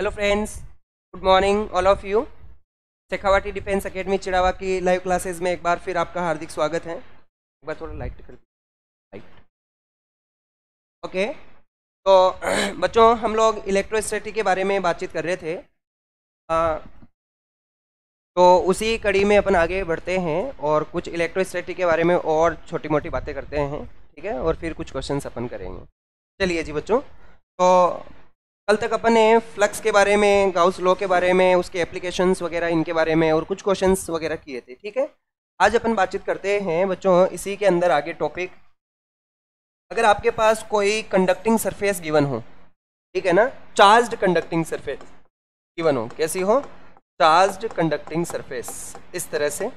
Hello friends good morning all of you Shekhawati defence academy Chirawa की live classes में एक बार फिर आपका हार्दिक स्वागत है एक बार थोड़ा लाइट कर लाइट ओके तो बच्चों हम लोग इलेक्ट्रोस्टैटिक के बारे में बातचीत कर रहे थे आ, तो उसी कड़ी में अपन आगे बढ़ते हैं और कुछ इलेक्ट्रोस्टैटिक के बारे में और छोटी मोटी बातें करते हैं ठीक है और फिर कुछ क्वेश्चन अपन करेंगे चलिए जी बच्चों तो कल तक अपन ने फ्लक्स के बारे में गाउस लॉ के बारे में उसके एप्लीकेशंस वगैरह इनके बारे में और कुछ क्वेश्चंस वगैरह किए थे ठीक है आज अपन बातचीत करते हैं बच्चों इसी के अंदर आगे टॉपिक अगर आपके पास कोई कंडक्टिंग सरफेस गिवन हो ठीक है ना चार्ज्ड कंडक्टिंग सरफेस गिवन हो कैसी हो चार्ज्ड कंडक्टिंग सरफेस इस तरह से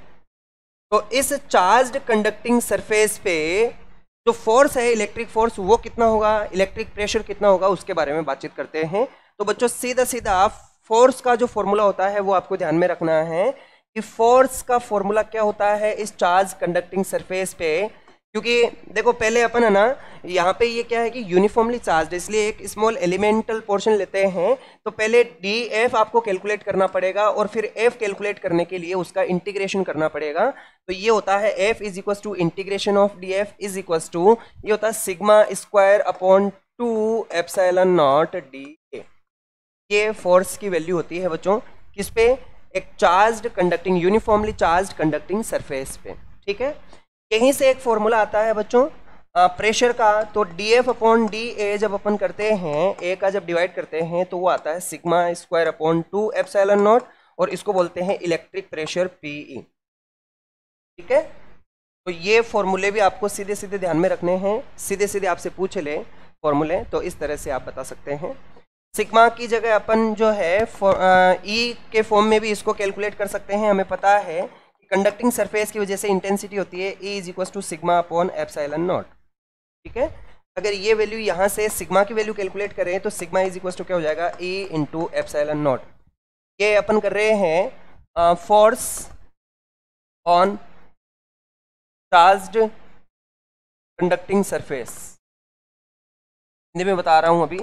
तो इस चार्ज कंडक्टिंग सरफेस पे जो तो फोर्स है इलेक्ट्रिक फोर्स वो कितना होगा इलेक्ट्रिक प्रेशर कितना होगा उसके बारे में बातचीत करते हैं तो बच्चों सीधा सीधा आप फोर्स का जो फॉर्मूला होता है वो आपको ध्यान में रखना है कि फोर्स का फॉर्मूला क्या होता है इस चार्ज कंडक्टिंग सरफेस पे क्योंकि देखो पहले अपन है ना यहाँ पे ये क्या है कि यूनिफॉर्मली चार्ज इसलिए एक स्मॉल एलिमेंटल पोर्शन लेते हैं तो पहले डी एफ आपको कैलकुलेट करना पड़ेगा और फिर एफ कैलकुलेट करने के लिए उसका इंटीग्रेशन करना पड़ेगा तो ये होता है F is equal to integration of D F is equal to ये होता है sigma square upon two epsilon not D A ये फोर्स की वैल्यू होती है बच्चों किस पे एक charge conducting uniformly charge conducting surface पे ठीक है यहीं से एक फॉर्मूला आता है बच्चों प्रेशर का तो D F upon D A जब अपन करते हैं ए का जब डिवाइड करते हैं तो वो आता है sigma square upon two epsilon not और इसको बोलते हैं इलेक्ट्रिक प्रेशर पी ई ठीक है तो ये फॉर्मूले भी आपको सीधे सीधे ध्यान में रखने हैं सीधे सीधे आपसे पूछ ले फॉर्मूले तो इस तरह से आप बता सकते हैं सिग्मा की जगह अपन जो है ई e के फॉर्म में भी इसको कैलकुलेट कर सकते हैं हमें पता है कंडक्टिंग सरफेस की वजह से इंटेंसिटी होती है E is equal to sigma upon epsilon not ठीक है अगर ये वैल्यू यहाँ से सिग्मा की वैल्यू कैलकुलेट करें तो सिग्मा इज इक्वल टू क्या हो जाएगा ए इंटू एप्साइलन नॉट ये अपन कर रहे हैं force on charged conducting surface मैं बता रहा हूँ अभी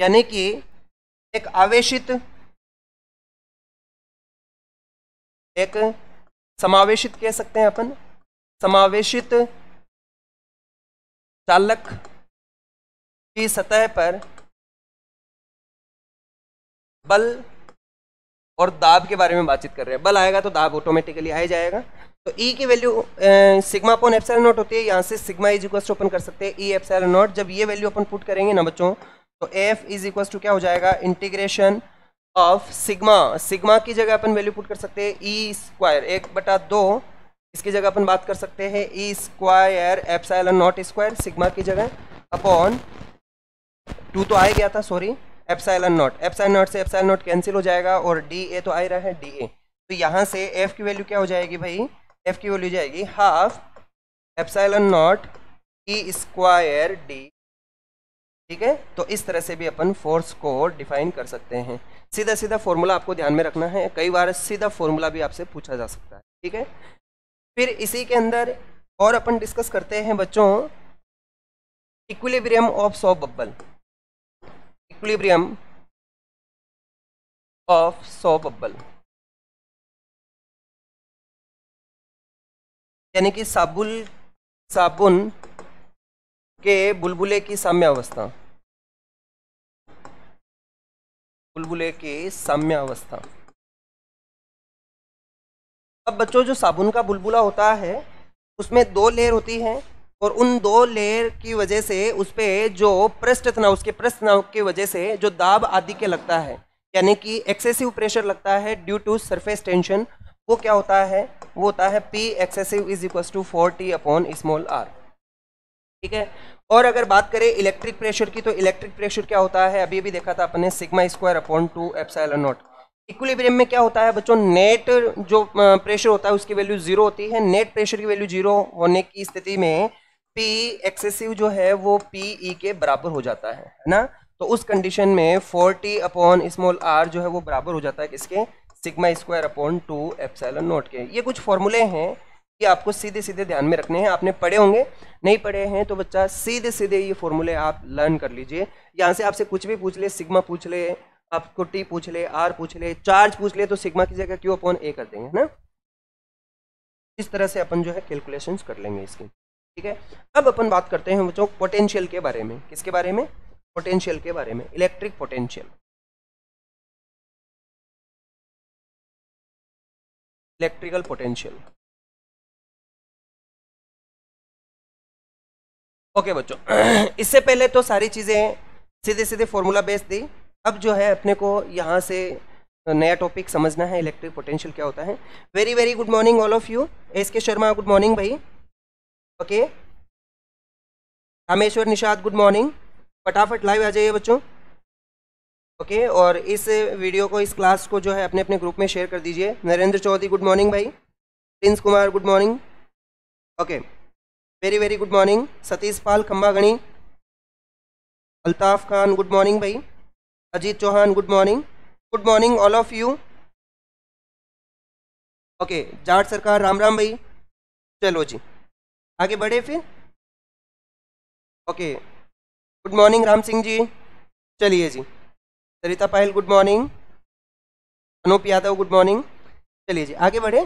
यानी कि एक आवेशित एक समावेशित कह सकते हैं अपन समावेशित चालक की सतह पर बल और दाब के बारे में बातचीत कर रहे हैं बल आएगा तो दाब ऑटोमेटिकली आ जाएगा तो ई e की value sigma upon epsilon not होती है यहाँ से sigma is equal to open कर सकते हैं ई एप्सल नॉट जब ये वैल्यू अपन पुट करेंगे ना बच्चों तो एफ इज इक्वल टू क्या हो जाएगा इंटीग्रेशन ऑफ सिग्मा सिग्मा की जगह अपन वैल्यू पुट कर सकते हैं ई e स्क्वायर एक बटा दो इसकी जगह अपन बात कर सकते हैं E square epsilon not square sigma की जगह अपॉन टू तो आ गया था sorry epsilon not epsilon not से एप्साइल नॉट कैंसिल हो जाएगा और डी ए तो आ रहा है डी ए तो यहाँ से एफ की वैल्यू क्या हो जाएगी भाई एफ की वैल्यू जाएगी half epsilon not E square D ठीक है तो इस तरह से भी अपन फोर्स को डिफाइन कर सकते हैं सीधा सीधा फॉर्मूला आपको ध्यान में रखना है कई बार सीधा फॉर्मूला भी आपसे पूछा जा सकता है ठीक है फिर इसी के अंदर और अपन डिस्कस करते हैं बच्चों equilibrium of soap bubble equilibrium of soap bubble यानी कि साबुल साबुन के बुलबुले की साम्यावस्था बुलबुले की साम्यावस्था अब बच्चों जो साबुन का बुलबुला होता है उसमें दो लेयर होती है और उन दो लेयर की वजह से उस पर जो प्रेस्ट तनाव उसके प्रेस्ट तनाव की वजह से जो दाब आदि के लगता है यानी कि एक्सेसिव प्रेशर लगता है ड्यू टू सरफेस टेंशन वो क्या होता है वो होता है P excessive is equal to four T upon small R ठीक है और अगर बात करें इलेक्ट्रिक प्रेशर की तो इलेक्ट्रिक प्रेशर क्या होता है अभी अभी देखा था अपने sigma square upon two F naught equilibrium में क्या होता है बच्चों नेट जो प्रेशर होता है उसकी वैल्यू जीरो होती है नेट प्रेशर की वैल्यू जीरो होने की स्थिति में पी एक्सेसिव जो है वो पी ई e के बराबर हो जाता है है ना तो उस कंडीशन में 40 अपॉन स्मॉल आर जो है वो बराबर हो जाता है किसके sigma square upon two F naught के ये कुछ फॉर्मूले हैं ये आपको सीधे सीधे ध्यान में रखने हैं आपने पढ़े होंगे नहीं पढ़े हैं तो बच्चा सीधे सीधे ये फॉर्मूले आप लर्न कर लीजिए यहाँ से आपसे कुछ भी पूछ ले सिग्मा पूछ ले आपको टी पूछ ले आर पूछ ले चार्ज पूछ ले तो सिग्मा की जगह क्यू अपॉन ए कर देंगे है ना इस तरह से अपन जो है कैलकुलेशन कर लेंगे इसकी ठीक है अब अपन बात करते हैं बच्चों पोटेंशियल के बारे में किसके बारे में पोटेंशियल के बारे में electric potential electrical potential okay बच्चों इससे पहले तो सारी चीज़ें सीधे सीधे फॉर्मूला बेस्ड थी अब जो है अपने को यहाँ से नया टॉपिक समझना है इलेक्ट्रिक पोटेंशियल क्या होता है very very good morning all of you S K Sharma good morning भाई okay Rameshwar Nishad good morning फटाफट लाइव आ जाइए बच्चों ओके okay, और इस वीडियो को इस क्लास को जो है अपने अपने ग्रुप में शेयर कर दीजिए नरेंद्र चौधरी गुड मॉर्निंग भाई Prince Kumar good morning okay very very good morning Satish Pal Khambagani Altaf Khan good morning भाई Ajit Chauhan good morning good morning all of you okay Jat Sarkar राम राम भाई चलो जी आगे बढ़े फिर okay good morning Ram Singh ji चलिए जी Sarita Payal good morning Anoop Yadav good morning चलिए जी आगे बढ़े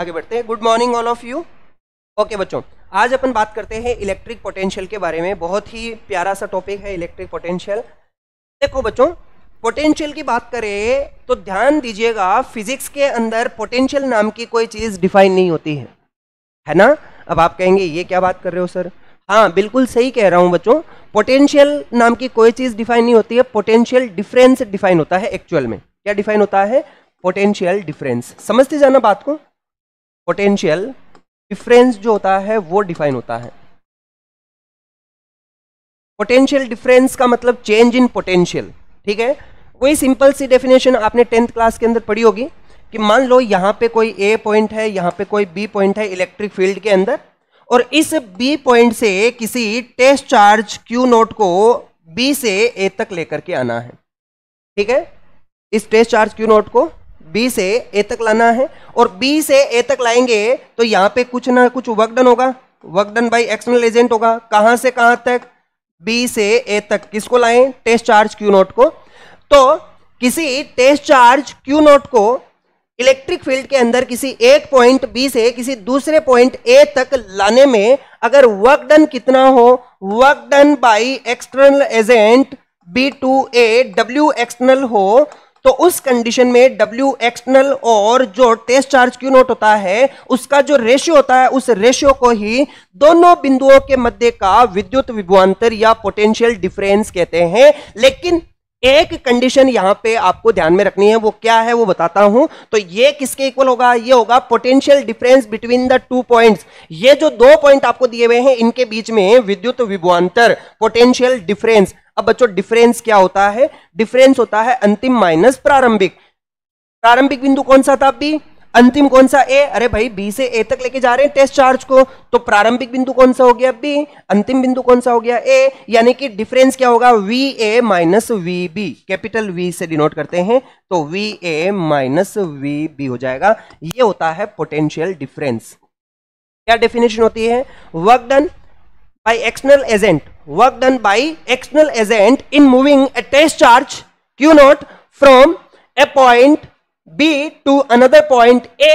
आगे बढ़ते हैं good morning all of you okay बच्चों आज अपन बात करते हैं इलेक्ट्रिक पोटेंशियल के बारे में बहुत ही प्यारा सा टॉपिक है इलेक्ट्रिक पोटेंशियल देखो बच्चों पोटेंशियल की बात करें तो ध्यान दीजिएगा फिजिक्स के अंदर पोटेंशियल नाम की कोई चीज़ डिफाइन नहीं होती है है ना अब आप कहेंगे ये क्या बात कर रहे हो सर हाँ बिल्कुल सही कह रहा हूँ बच्चों पोटेंशियल नाम की कोई चीज़ डिफाइन नहीं होती है पोटेंशियल डिफरेंस डिफाइन होता है एक्चुअल में क्या डिफाइन होता है पोटेंशियल डिफरेंस समझते जाना बात को पोटेंशियल डिफरेंस जो होता है वो डिफाइन होता है पोटेंशियल डिफरेंस का मतलब चेंज इन पोटेंशियल ठीक है वही सिंपल सी डेफिनेशन आपने टेंथ क्लास के अंदर पढ़ी होगी कि मान लो यहां पे कोई ए पॉइंट है यहां पे कोई बी पॉइंट है इलेक्ट्रिक फील्ड के अंदर और इस बी पॉइंट से किसी टेस्ट चार्ज क्यू नोट को बी से ए तक लेकर के आना है ठीक है इस टेस्ट चार्ज क्यू नोट को बी से ए तक लाना है और बी से ए तक लाएंगे तो यहाँ पे कुछ ना कुछ वर्क डन होगा work done by external agent होगा कहाँ से कहाँ तक बी से ए तक किसको लाएं टेस्ट चार्ज क्यू नोट को तो किसी टेस्ट चार्ज क्यू नोट को इलेक्ट्रिक फील्ड के अंदर किसी एक पॉइंट बी से किसी दूसरे पॉइंट ए तक लाने में अगर वर्क डन कितना हो work done by external agent B to A W external हो तो उस कंडीशन में डब्ल्यू एक्सटर्नल और जो टेस्ट चार्ज क्यू नोट होता है उसका जो रेशियो होता है उस रेशियो को ही दोनों बिंदुओं के मध्य का विद्युत विभवांतर या पोटेंशियल डिफरेंस कहते हैं लेकिन एक कंडीशन यहां पे आपको ध्यान में रखनी है वो क्या है वो बताता हूं तो ये किसके इक्वल होगा ये होगा potential difference between the two points ये जो दो पॉइंट आपको दिए हुए हैं इनके बीच में विद्युत विभवांतर पोटेंशियल डिफरेंस अब बच्चों डिफरेंस क्या होता है डिफरेंस होता है अंतिम माइनस प्रारंभिक प्रारंभिक बिंदु कौन सा था बी अंतिम कौन सा ए अरे भाई बी से ए तक लेके जा रहे हैं टेस्ट चार्ज को तो प्रारंभिक बिंदु कौन सा हो गया बी अंतिम बिंदु कौन सा हो गया ए यानी कि डिफरेंस क्या होगा V A minus V B capital V से डिनोट करते हैं तो V A minus V B हो जाएगा ये होता है पोटेंशियल डिफरेंस क्या डेफिनेशन होती है work done by external agent work done by external agent in moving a test charge q not from a point b to another point a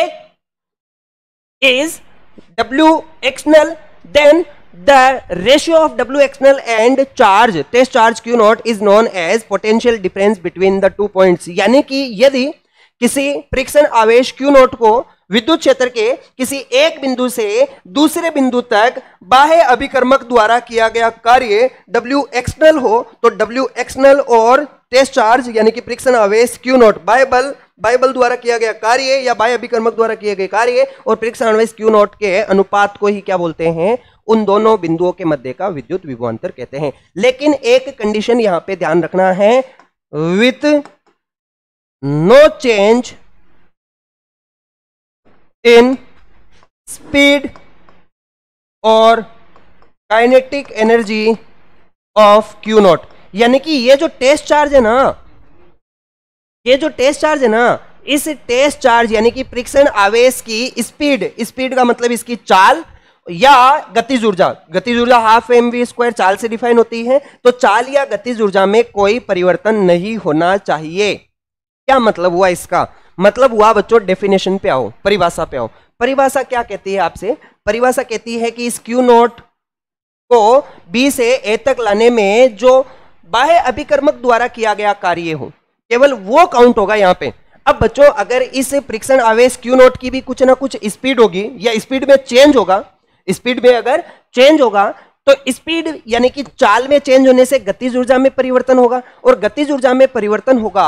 is w external then the ratio of w external and charge test charge q not is known as potential difference between the two points yani ki yadi kisi friction आवेश q not ko विद्युत क्षेत्र के किसी एक बिंदु से दूसरे बिंदु तक बाह्य अभिकर्मक द्वारा किया गया कार्य W एक्सटर्नल हो तो W एक्सटर्नल और टेस्ट चार्ज यानी कि परीक्षण आवेश Q नॉट बाय बल बाय बल द्वारा किया गया कार्य या बाह्य अभिकर्मक द्वारा किए गए कार्य और परीक्षण आवेश Q नॉट के अनुपात को ही क्या बोलते हैं उन दोनों बिंदुओं के मध्य का विद्युत विभवांतर कहते हैं लेकिन एक कंडीशन यहां पर ध्यान रखना है with no change in speed और kinetic energy of Q naught यानी कि ये जो टेस्ट चार्ज है ना ये जो टेस्ट चार्ज है ना इस टेस्ट चार्ज यानी कि प्रिक्सन आवेश की स्पीड स्पीड का मतलब इसकी चाल या गतिज ऊर्जा गतिज ऊर्जा हाफ एम वी स्क्वायर चाल से डिफाइन होती है तो चाल या गतिज ऊर्जा में कोई परिवर्तन नहीं होना चाहिए क्या मतलब हुआ इसका मतलब हुआ बच्चों डेफिनेशन पे आओ परिभाषा पे आओ परिभाषा क्या कहती है आपसे परिभाषा कहती है कि इस क्यू नोट को बी से ए तक लाने में जो बाह्य अभिकर्मक द्वारा किया गया कार्य हो केवल वो काउंट होगा यहाँ पे अब बच्चों अगर इस परीक्षण आवेश क्यू नोट की भी कुछ ना कुछ स्पीड होगी या स्पीड में चेंज होगा स्पीड में अगर चेंज होगा तो स्पीड यानी कि चाल में चेंज होने से गतिज ऊर्जा में परिवर्तन होगा और गतिज ऊर्जा में परिवर्तन होगा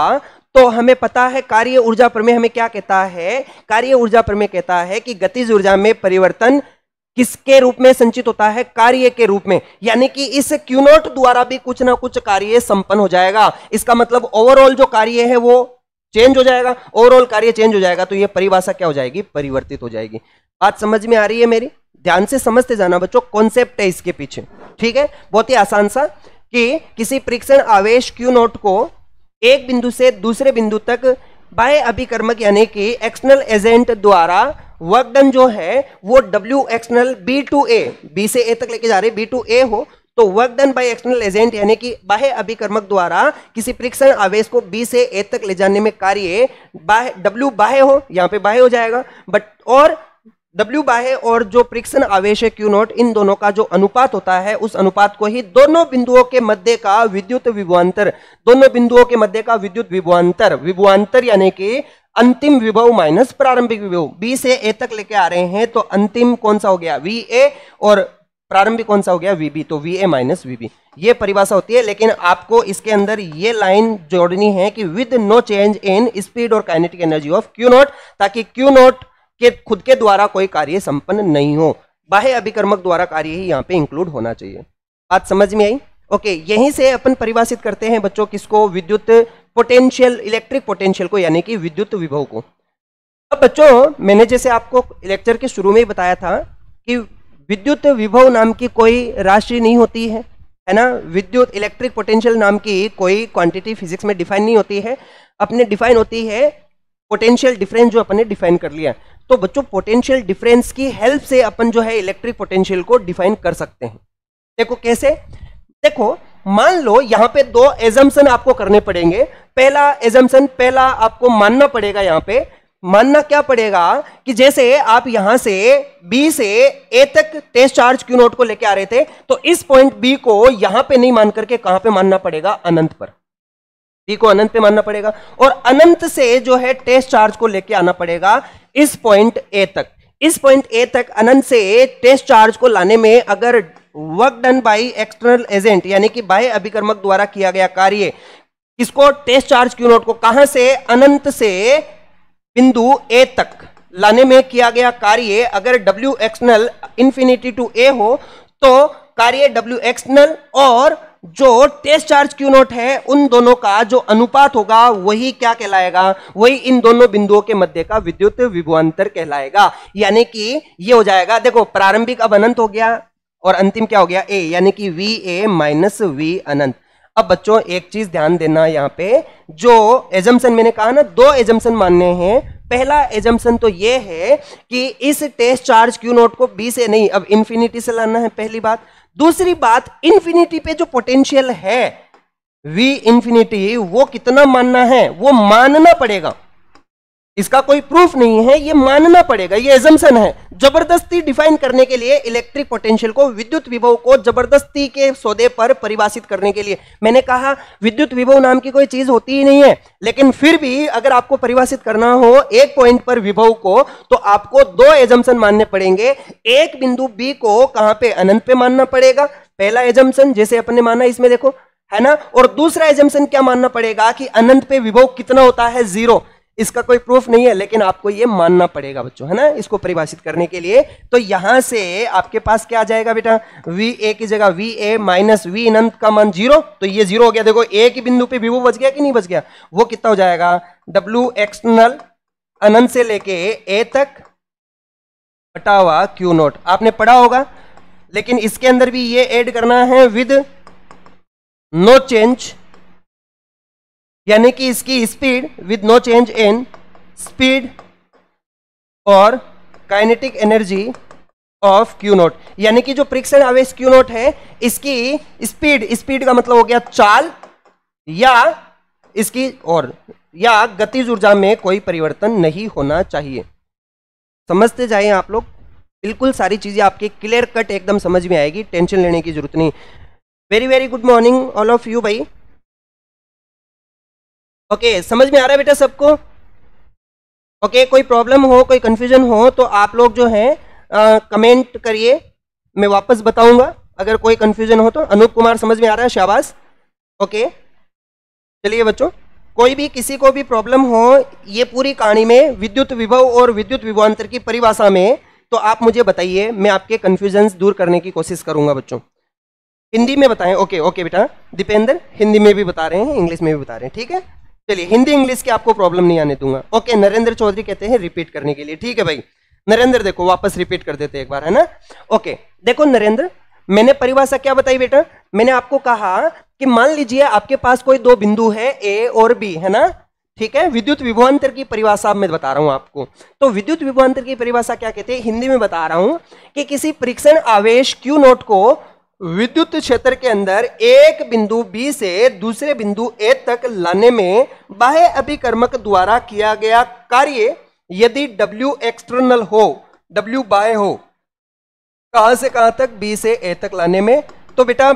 तो हमें पता है कार्य ऊर्जा प्रमेय हमें क्या कहता है कार्य ऊर्जा प्रमेय कहता है कि गतिज ऊर्जा में परिवर्तन किसके रूप में संचित होता है कार्य के रूप में यानी कि इस क्यू नोट द्वारा भी कुछ ना कुछ कार्य संपन्न हो जाएगा इसका मतलब ओवरऑल जो कार्य है वो चेंज हो जाएगा ओवरऑल कार्य चेंज हो जाएगा तो ये परिभाषा क्या हो जाएगी परिवर्तित हो जाएगी बात समझ में आ रही है मेरी ध्यान से समझते जाना बच्चों कॉन्सेप्ट है इसके पीछे ठीक है बहुत ही आसान सा कि किसी परीक्षण आवेश क्यू नोट को एक बिंदु से दूसरे बिंदु तक बाय अभिकर्मक यानी कि एक्सटर्नल एजेंट द्वारा वर्क डन जो है वो W external B to A B से ए तक लेके जा रहे बी टू ए हो तो work done by external agent यानी कि बाह्य अभिकर्मक द्वारा किसी परीक्षण आवेश को बी से ए तक ले जाने में कार्य बाह्य डब्ल्यू बाह्य हो यहां पे बाह्य हो जाएगा बट और डब्ल्यू बाहे और जो प्रिक्सन आवेश है क्यू नॉट इन दोनों का जो अनुपात होता है उस अनुपात को ही दोनों बिंदुओं के मध्य का विद्युत विभुआंतर दोनों बिंदुओं के मध्य का विद्युत विभुआंतर विभुआंतर यानी कि अंतिम विभव माइनस प्रारंभिक विभव बी से ए तक लेके आ रहे हैं तो अंतिम कौन सा हो गया वी ए और प्रारंभिक कौन सा हो गया वीबी तो V A minus V B ये परिभाषा होती है लेकिन आपको इसके अंदर ये लाइन जोड़नी है कि with no change in speed और kinetic energy of Q naught ताकि क्यू नॉट के खुद के द्वारा कोई कार्य संपन्न नहीं हो बाह्य अभिकर्मक द्वारा कार्य ही यहाँ पे इंक्लूड होना चाहिए बात समझ में आई ओके यहीं से अपन परिभाषित करते हैं बच्चों किसको विद्युत पोटेंशियल इलेक्ट्रिक पोटेंशियल को यानी कि विद्युत विभव को अब बच्चों मैंने जैसे आपको लेक्चर के शुरू में ही बताया था कि विद्युत विभव नाम की कोई राशि नहीं होती है है ना विद्युत इलेक्ट्रिक पोटेंशियल नाम की कोई क्वांटिटी फिजिक्स में डिफाइन नहीं होती है अपने डिफाइन होती है पोटेंशियल डिफरेंस जो अपने डिफाइन कर लिया तो बच्चों पोटेंशियल डिफरेंस की हेल्प से अपन जो है इलेक्ट्रिक पोटेंशियल को डिफाइन कर सकते हैं देखो कैसे देखो मान लो यहां पे दो एजम्सन आपको करने पड़ेंगे पहला एजम्सन पहला आपको मानना पड़ेगा यहां पे मानना क्या पड़ेगा कि जैसे आप यहां से बी से ए तक टेस्ट चार्ज क्यू नोट को लेके आ रहे थे तो इस पॉइंट बी को यहां पे नहीं मान करके कहां पे मानना पड़ेगा अनंत पर पी को अनंत पे मानना पड़ेगा और अनंत से जो है टेस्ट चार्ज को लेके आना पड़ेगा इस पॉइंट ए तक इस पॉइंट ए तक अनंत से टेस्ट चार्ज को लाने में अगर work done by external agent यानी कि बाय अभिकर्मक द्वारा किया गया कार्य इसको टेस्ट चार्ज क्यू नोट को कहां से अनंत से बिंदु ए तक लाने में किया गया कार्य अगर W external infinity to A हो तो कार्य डब्ल्यू एक्सटर्नल और जो टेस्ट चार्ज क्यू नोट है उन दोनों का जो अनुपात होगा वही क्या कहलाएगा वही इन दोनों बिंदुओं के मध्य का विद्युत विभुअंतर कहलाएगा यानी कि ये हो जाएगा देखो प्रारंभिक अब अनंत हो गया और अंतिम क्या हो गया ए यानी कि वी ए माइनस वी अनंत अब बच्चों एक चीज ध्यान देना यहाँ पे जो एजम्सन मैंने कहा ना दो एजम्सन मानने हैं पहला एजम्सन तो ये है कि इस टेस्ट चार्ज क्यू नोट को बी से नहीं अब इन्फिनिटी से लाना है पहली बात दूसरी बात इन्फिनिटी पे जो पोटेंशियल है वी इन्फिनिटी वो कितना मानना है वो मानना पड़ेगा इसका कोई प्रूफ नहीं है ये मानना पड़ेगा ये एजम्सन है जबरदस्ती डिफाइन करने के लिए इलेक्ट्रिक पोटेंशियल को विद्युत विभव को जबरदस्ती के सौदे पर परिभाषित करने के लिए मैंने कहा विद्युत विभव नाम की कोई चीज होती ही नहीं है लेकिन फिर भी अगर आपको परिभाषित करना हो एक पॉइंट पर विभव को तो आपको दो एजम्सन मानने पड़ेंगे एक बिंदु बी को कहां पे अनंत पे मानना पड़ेगा पहला एजम्सन जैसे अपने माना इसमें देखो है ना और दूसरा एजम्सन क्या मानना पड़ेगा कि अनंत पे विभव कितना होता है जीरो इसका कोई प्रूफ नहीं है लेकिन आपको ये मानना पड़ेगा बच्चों है ना इसको परिभाषित करने के लिए तो यहां से आपके पास क्या आ जाएगा बेटा वी ए की जगह वी ए माइनस वी अनंत का मान जीरो तो ये जीरो हो गया देखो ए की बिंदु पे भी वो बच गया कि नहीं बच गया वो कितना हो जाएगा डब्ल्यू एक्सटर्नल अनंत से लेके ए तक बटावा क्यू नोट आपने पढ़ा होगा लेकिन इसके अंदर भी ये एड करना है विद नो चेंज यानी कि इसकी speed with no change in speed और kinetic energy of Q naught यानी कि जो प्रिक्सन आवेश क्यू नोट है इसकी स्पीड स्पीड का मतलब हो गया चाल या इसकी और या गतिज ऊर्जा में कोई परिवर्तन नहीं होना चाहिए समझते जाए आप लोग बिल्कुल सारी चीज़ें आपके क्लियर कट एकदम समझ में आएगी टेंशन लेने की जरूरत नहीं very very good morning all of you भाई ओके okay, समझ में आ रहा है बेटा सबको ओके okay, कोई प्रॉब्लम हो कोई कन्फ्यूजन हो तो आप लोग जो है कमेंट करिए मैं वापस बताऊंगा अगर कोई कन्फ्यूजन हो तो अनूप कुमार समझ में आ रहा है शाबाश ओके okay, चलिए बच्चों कोई भी किसी को भी प्रॉब्लम हो ये पूरी कहानी में विद्युत विभव और विद्युत विभवान्तर की परिभाषा में तो आप मुझे बताइए मैं आपके कन्फ्यूजन्स दूर करने की कोशिश करूंगा बच्चों हिंदी में बताएं ओके ओके बेटा दीपेंद्र हिंदी में भी बता रहे हैं इंग्लिश में भी बता रहे हैं ठीक है चलिए हिंदी इंग्लिश की आपको प्रॉब्लम नहीं आने दूंगा ओके नरेंद्र चौधरी कहते हैं रिपीट करने के लिए ठीक है भाई नरेंद्र देखो वापस रिपीट कर देते एक बार है ना ओके देखो नरेंद्र मैंने परिभाषा क्या बताई बेटा मैंने आपको कहा कि मान लीजिए आपके पास कोई दो बिंदु है ए और बी है ना ठीक है विद्युत विभवांतर की परिभाषा मैं बता रहा हूं आपको तो विद्युत विभवांतर की परिभाषा क्या कहते हैं हिंदी में बता रहा हूं कि किसी परीक्षण आवेश क्यू नोट को विद्युत क्षेत्र के अंदर एक बिंदु बी से दूसरे बिंदु ए तक लाने में बाह्य अभिकर्मक द्वारा किया गया कार्य यदि W एक्सटर्नल हो W बाय हो कहा से कहा तक बी से ए तक लाने में तो बेटा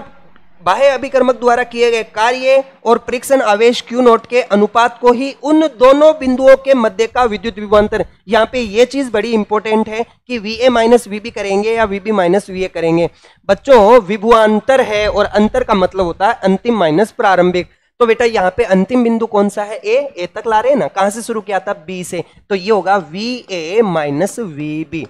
बाह्य अभिकर्मक द्वारा किए गए कार्य और परीक्षण आवेश क्यू नोट के अनुपात को ही उन दोनों बिंदुओं के मध्य का विद्युत विभवांतर यहाँ पे ये चीज बड़ी इंपॉर्टेंट है कि V A minus V B करेंगे या V B minus V A करेंगे बच्चों विभुआंतर है और अंतर का मतलब होता है अंतिम माइनस प्रारंभिक तो बेटा यहाँ पे अंतिम बिंदु कौन सा है ए ए तक ला रहे ना कहां से शुरू किया था बी से तो ये होगा V A minus V B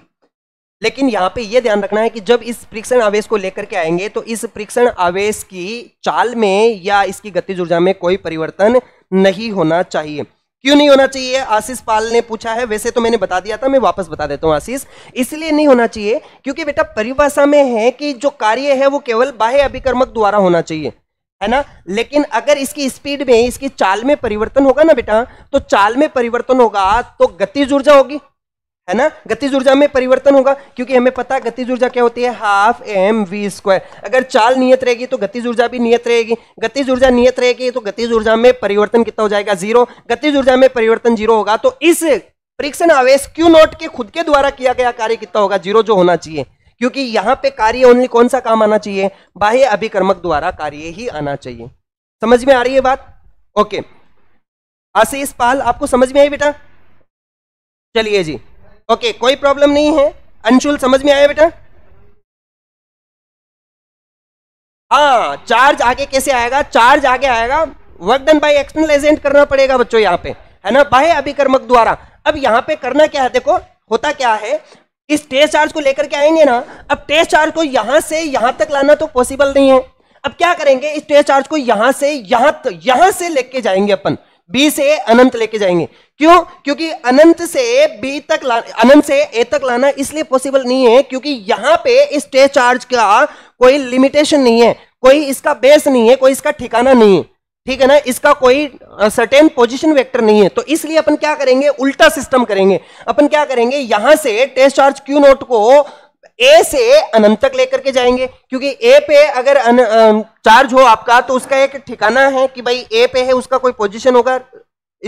लेकिन यहाँ पे ये ध्यान रखना है कि जब इस प्रिक्षण आवेश को लेकर के आएंगे तो इस प्रिक्षण आवेश की चाल में या इसकी गतिज ऊर्जा में कोई परिवर्तन नहीं होना चाहिए क्यों नहीं होना चाहिए आशीष पाल ने पूछा है वैसे तो मैंने बता दिया था मैं वापस बता देता हूँ आशीष इसलिए नहीं होना चाहिए क्योंकि बेटा परिभाषा में है कि जो कार्य है वो केवल बाह्य अभिकर्मक द्वारा होना चाहिए है ना लेकिन अगर इसकी स्पीड में इसकी चाल में परिवर्तन होगा ना बेटा तो चाल में परिवर्तन होगा तो गतिज ऊर्जा होगी है ना गतिज ऊर्जा में परिवर्तन होगा क्योंकि हमें पता है गतिज ऊर्जा क्या होती है हाफ एम वी स्क्वायर अगर चाल नियत रहेगी तो गतिज ऊर्जा भी नियत रहेगी गतिज ऊर्जा नियत रहेगी तो गतिज ऊर्जा में परिवर्तन कितना हो जाएगा जीरो गतिज ऊर्जा में परिवर्तन जीरो होगा तो इस परीक्षण आवेश क्यू नोट के खुद के द्वारा किया गया कार्य कितना होगा जीरो जो होना चाहिए क्योंकि यहाँ पे कार्य ओनली कौन सा काम आना चाहिए बाह्य अभिक्रमक द्वारा कार्य ही आना चाहिए समझ में आ रही है बात ओके आशीष पाल आपको समझ में आई बेटा चलिए जी ओके कोई प्रॉब्लम नहीं है अंशुल समझ में आया बेटा हाँ चार्ज आगे कैसे आएगा चार्ज आगे आएगा work done by external agent करना पड़ेगा बच्चों यहाँ पे है ना बाह्य अभिकर्मक द्वारा अब यहाँ पे करना क्या है देखो होता क्या है इस टेस्ट चार्ज को लेकर के आएंगे ना अब टेस्ट चार्ज को यहां से यहां तक लाना तो पॉसिबल नहीं है अब क्या करेंगे इस टेस्ट चार्ज को यहां से यहां तक यहां से लेके जाएंगे अपन बी से अनंत लेके जाएंगे क्यों क्योंकि अनंत से बी तक अनंत से ए तक लाना इसलिए पॉसिबल नहीं है क्योंकि यहां पे इस टे चार्ज का कोई लिमिटेशन नहीं है कोई इसका बेस नहीं है कोई इसका ठिकाना नहीं है ठीक है ना इसका कोई सर्टेन पोजीशन वेक्टर नहीं है तो इसलिए अपन क्या करेंगे उल्टा सिस्टम करेंगे अपन क्या करेंगे यहां से टेस्ट चार्ज क्यू नोट को ए से अनंत तक लेकर के जाएंगे क्योंकि ए पे अगर अन, चार्ज हो आपका तो उसका एक ठिकाना है कि भाई ए पे है उसका कोई पोजीशन होगा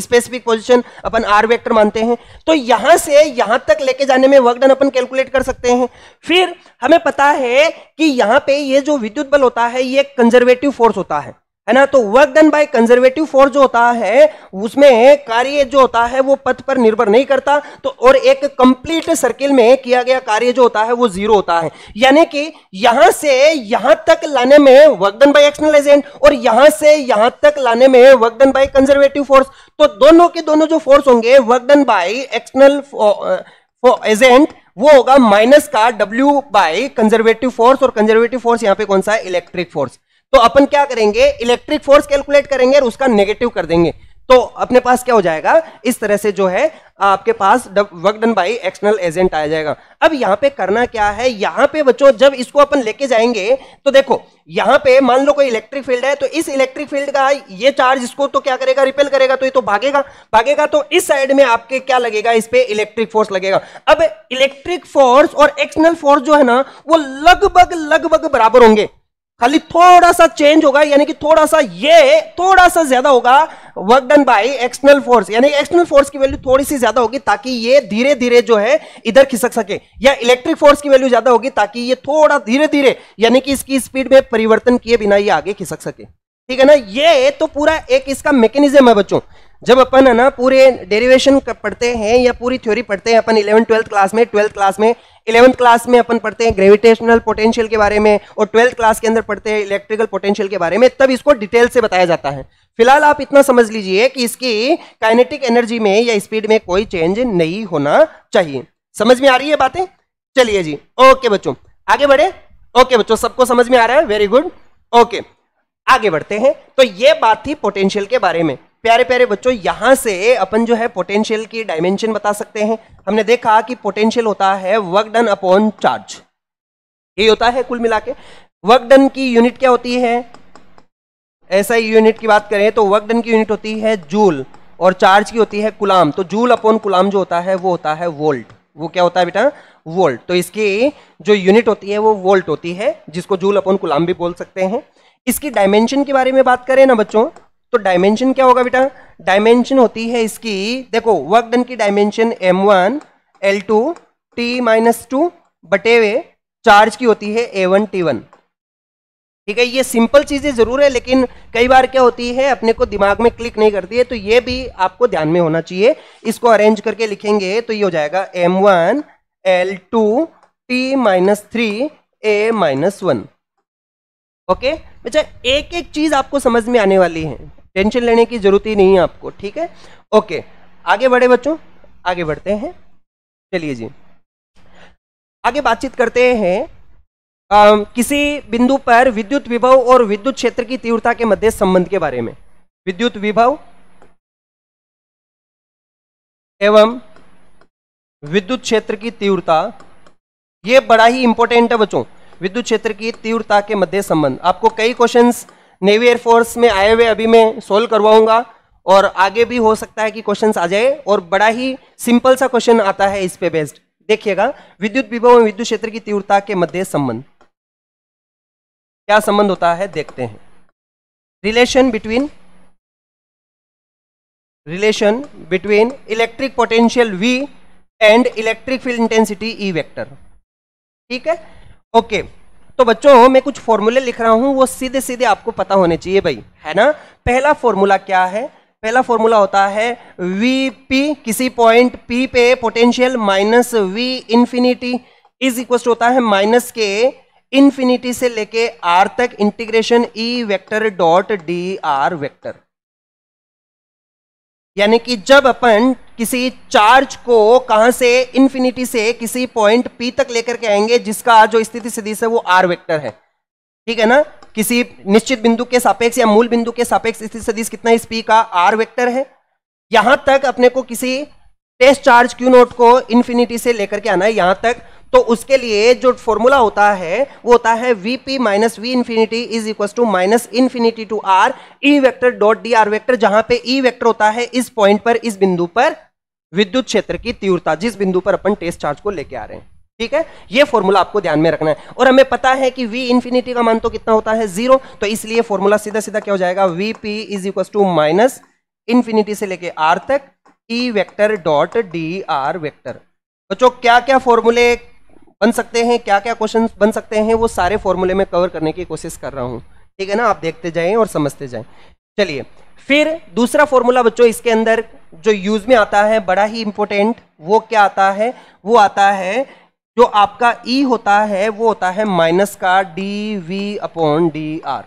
स्पेसिफिक पोजिशन अपन आर वेक्टर मानते हैं तो यहां से यहां तक लेके जाने में वर्क डन अपन कैलकुलेट कर सकते हैं फिर हमें पता है कि यहां पे ये जो विद्युत बल होता है ये कंजर्वेटिव फोर्स होता है है ना तो work done by conservative force जो होता है उसमें कार्य जो होता है वो पथ पर निर्भर नहीं करता तो और एक कंप्लीट सर्किल में किया गया कार्य जो होता है वो जीरो होता है यानी कि यहां से यहां तक लाने में work done by external agent और यहां से यहां तक लाने में work done by conservative force तो दोनों के दोनों जो फोर्स होंगे work done by external agent वो होगा माइनस का डब्ल्यू बाय कंजर्वेटिव फोर्स और कंजर्वेटिव फोर्स यहां पे कौन सा है इलेक्ट्रिक फोर्स तो अपन क्या करेंगे इलेक्ट्रिक फोर्स कैलकुलेट करेंगे और उसका नेगेटिव कर देंगे तो अपने पास क्या हो जाएगा इस तरह से जो है आपके पास work done by external agent आ जाएगा अब यहां पे करना क्या है यहां पे बच्चों जब इसको अपन लेके जाएंगे तो देखो यहां पे मान लो कोई इलेक्ट्रिक फील्ड है तो इस इलेक्ट्रिक फील्ड का ये चार्ज इसको तो क्या करेगा रिपेल करेगा तो ये तो भागेगा भागेगा तो इस साइड में आपके क्या लगेगा इस पे इलेक्ट्रिक फोर्स लगेगा अब इलेक्ट्रिक फोर्स और एक्सटर्नल फोर्स जो है ना वो लगभग लगभग बराबर होंगे खाली थोड़ा सा चेंज होगा यानी कि थोड़ा सा ये थोड़ा सा ज्यादा होगा work done by external force यानी एक्सटर्नल फोर्स की वैल्यू थोड़ी सी ज्यादा होगी ताकि ये धीरे धीरे जो है इधर खिसक सके या इलेक्ट्रिक फोर्स की वैल्यू ज्यादा होगी ताकि ये थोड़ा धीरे धीरे यानी कि इसकी स्पीड में परिवर्तन किए बिना ये आगे खिसक सके ठीक है ना ये तो पूरा एक इसका मैकेनिज्म है बच्चों जब अपन है ना पूरे डेरिवेशन पढ़ते हैं या पूरी थ्योरी पढ़ते हैं अपन इलेवन ट्वेल्थ क्लास में ट्वेल्थ क्लास में इलेवंथ क्लास में अपन पढ़ते हैं ग्रेविटेशनल पोटेंशियल के बारे में और ट्वेल्थ क्लास के अंदर पढ़ते हैं इलेक्ट्रिकल पोटेंशियल के बारे में तब इसको डिटेल से बताया जाता है फिलहाल आप इतना समझ लीजिए कि इसकी काइनेटिक एनर्जी में या स्पीड में कोई चेंज नहीं होना चाहिए समझ में आ रही है बातें चलिए जी ओके बच्चों आगे बढ़े ओके बच्चों सबको समझ में आ रहा है वेरी गुड ओके आगे बढ़ते हैं तो ये बात थी पोटेंशियल के बारे में प्यारे प्यारे बच्चों यहाँ से अपन जो है पोटेंशियल की डायमेंशन बता सकते हैं हमने देखा कि पोटेंशियल होता है वर्क डन अपॉन चार्ज ये होता है कुल मिला के वर्क डन की यूनिट क्या होती है ऐसा ही यूनिट की बात करें तो वर्क डन की यूनिट होती है जूल और चार्ज की होती है कुलाम तो जूल अपॉन कुलाम जो होता है वो होता है वोल्ट वो क्या होता है बेटा वोल्ट तो इसकी जो यूनिट होती है वो वोल्ट होती है जिसको जूल अपॉन कुलाम भी बोल सकते हैं इसकी डायमेंशन के बारे में बात करें ना बच्चों तो डायमेंशन क्या होगा बेटा डायमेंशन होती है इसकी देखो वर्क डन की dimension M one L two T minus two बटे हुए चार्ज की होती है ए वन टी वन ठीक है ये सिंपल चीजें जरूर है लेकिन कई बार क्या होती है अपने को दिमाग में क्लिक नहीं करती है तो ये भी आपको ध्यान में होना चाहिए इसको अरेंज करके लिखेंगे तो ये हो जाएगा M one L two T minus three A minus one okay बच्चा एक एक चीज आपको समझ में आने वाली है टेंशन लेने की जरूरत ही नहीं है आपको ठीक है ओके आगे बढ़े बच्चों आगे बढ़ते हैं चलिए जी आगे बातचीत करते हैं आ, किसी बिंदु पर विद्युत विभव और विद्युत क्षेत्र की तीव्रता के मध्य संबंध के बारे में विद्युत विभव एवं विद्युत क्षेत्र की तीव्रता यह बड़ा ही इंपॉर्टेंट है बच्चों विद्युत क्षेत्र की तीव्रता के मध्य संबंध आपको कई क्वेश्चंस नेवी एयरफोर्स में आए हुए अभी मैं सोल्व करवाऊंगा और आगे भी हो सकता है कि क्वेश्चन आ जाए और बड़ा ही सिंपल सा क्वेश्चन आता है इस पे बेस्ड देखिएगा विद्युत विभव में विद्युत क्षेत्र की तीव्रता के मध्य संबंध क्या संबंध होता है देखते हैं relation between relation between electric potential V and electric field intensity E vector ठीक है ओके okay. तो बच्चों मैं कुछ फॉर्मूले लिख रहा हूं वो सीधे सीधे आपको पता होने चाहिए भाई है ना पहला फॉर्मूला क्या है पहला फॉर्मूला होता है वी पी किसी पॉइंट पी पे potential minus V infinity is equal होता है माइनस के इन्फिनिटी से लेके आर तक integration E vector dot D R vector यानी कि जब अपन किसी चार्ज को कहां से इन्फिनिटी से किसी पॉइंट पी तक लेकर के आएंगे जिसका जो स्थिति सदी है वो आर वेक्टर है ठीक है ना किसी निश्चित बिंदु के सापेक्ष या मूल बिंदु के सापेक्ष स्थिति सदी कितना इस पी का आर वेक्टर है यहां तक अपने को किसी टेस्ट चार्ज क्यू नोट को इन्फिनिटी से लेकर के आना है यहां तक तो उसके लिए जो फॉर्मूला होता है वो होता है V P minus V infinity is equal to minus infinity to R E vector dot D R vector जहां पे ई e वेक्टर होता है इस पॉइंट पर इस बिंदु पर विद्युत क्षेत्र की तीव्रता जिस बिंदु पर अपन टेस्ट चार्ज को लेके आ रहे हैं ठीक है ये फॉर्मूला आपको ध्यान में रखना है और हमें पता है कि v इन्फिनिटी का मान तो कितना होता है जीरो तो इसलिए फॉर्मूला सीधा सीधा क्या हो जाएगा V P is equal to minus infinity से लेके r तक e vector dot D R vector बच्चों क्या क्या फॉर्मूले बन सकते हैं क्या क्या क्वेश्चन बन सकते हैं वो सारे फॉर्मूले में कवर करने की कोशिश कर रहा हूँ ठीक है ना आप देखते जाएं और समझते जाएं चलिए फिर दूसरा फॉर्मूला बच्चों इसके अंदर जो यूज में आता है बड़ा ही इंपॉर्टेंट वो क्या आता है वो आता है जो आपका ई e होता है वो होता है माइनस का D V upon D R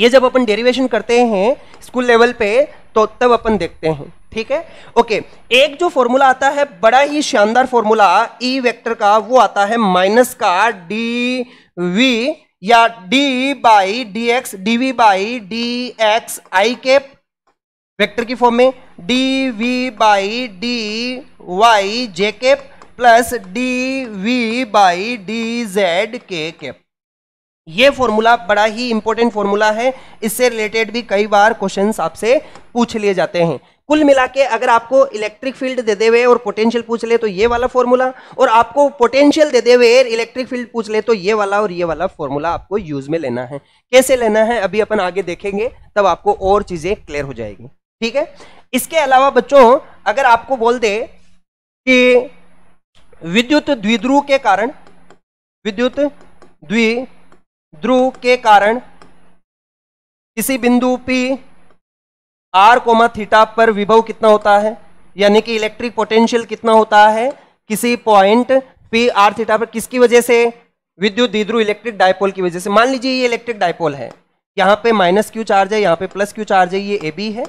ये जब अपन डेरिवेशन करते हैं स्कूल लेवल पे तो तब अपन देखते हैं ठीक है ओके एक जो फॉर्मूला आता है बड़ा ही शानदार फॉर्मूला ई वेक्टर का वो आता है माइनस का डी वी या D by D X D V by D X I के वेक्टर की फॉर्म में D V by D Y J के plus D V by D Z के कैप ये फॉर्मूला बड़ा ही इंपॉर्टेंट फॉर्मूला है इससे रिलेटेड भी कई बार क्वेश्चन आपसे पूछ लिए जाते हैं कुल मिला के अगर आपको इलेक्ट्रिक फील्ड दे दे हुए और पोटेंशियल पूछ ले तो ये वाला फॉर्मूला और आपको पोटेंशियल दे दे हुए इलेक्ट्रिक फील्ड पूछ ले तो ये वाला और ये वाला फॉर्मूला आपको यूज में लेना है कैसे लेना है अभी अपन आगे देखेंगे तब आपको और चीजें क्लियर हो जाएगी ठीक है इसके अलावा बच्चों अगर आपको बोल दे कि विद्युत द्विध्रुव के कारण विद्युत द्वि ध्रुव के कारण किसी बिंदु पी आर कोमा थीटा पर विभव कितना होता है यानी कि इलेक्ट्रिक पोटेंशियल कितना होता है किसी पॉइंट पी आर थीटा पर किसकी वजह से विद्युत द्विध्रुव इलेक्ट्रिक डायपोल की वजह से मान लीजिए ये इलेक्ट्रिक डायपोल है यहाँ पे माइनस क्यू चार्ज है यहाँ पे प्लस क्यू चार्ज है ये ए बी है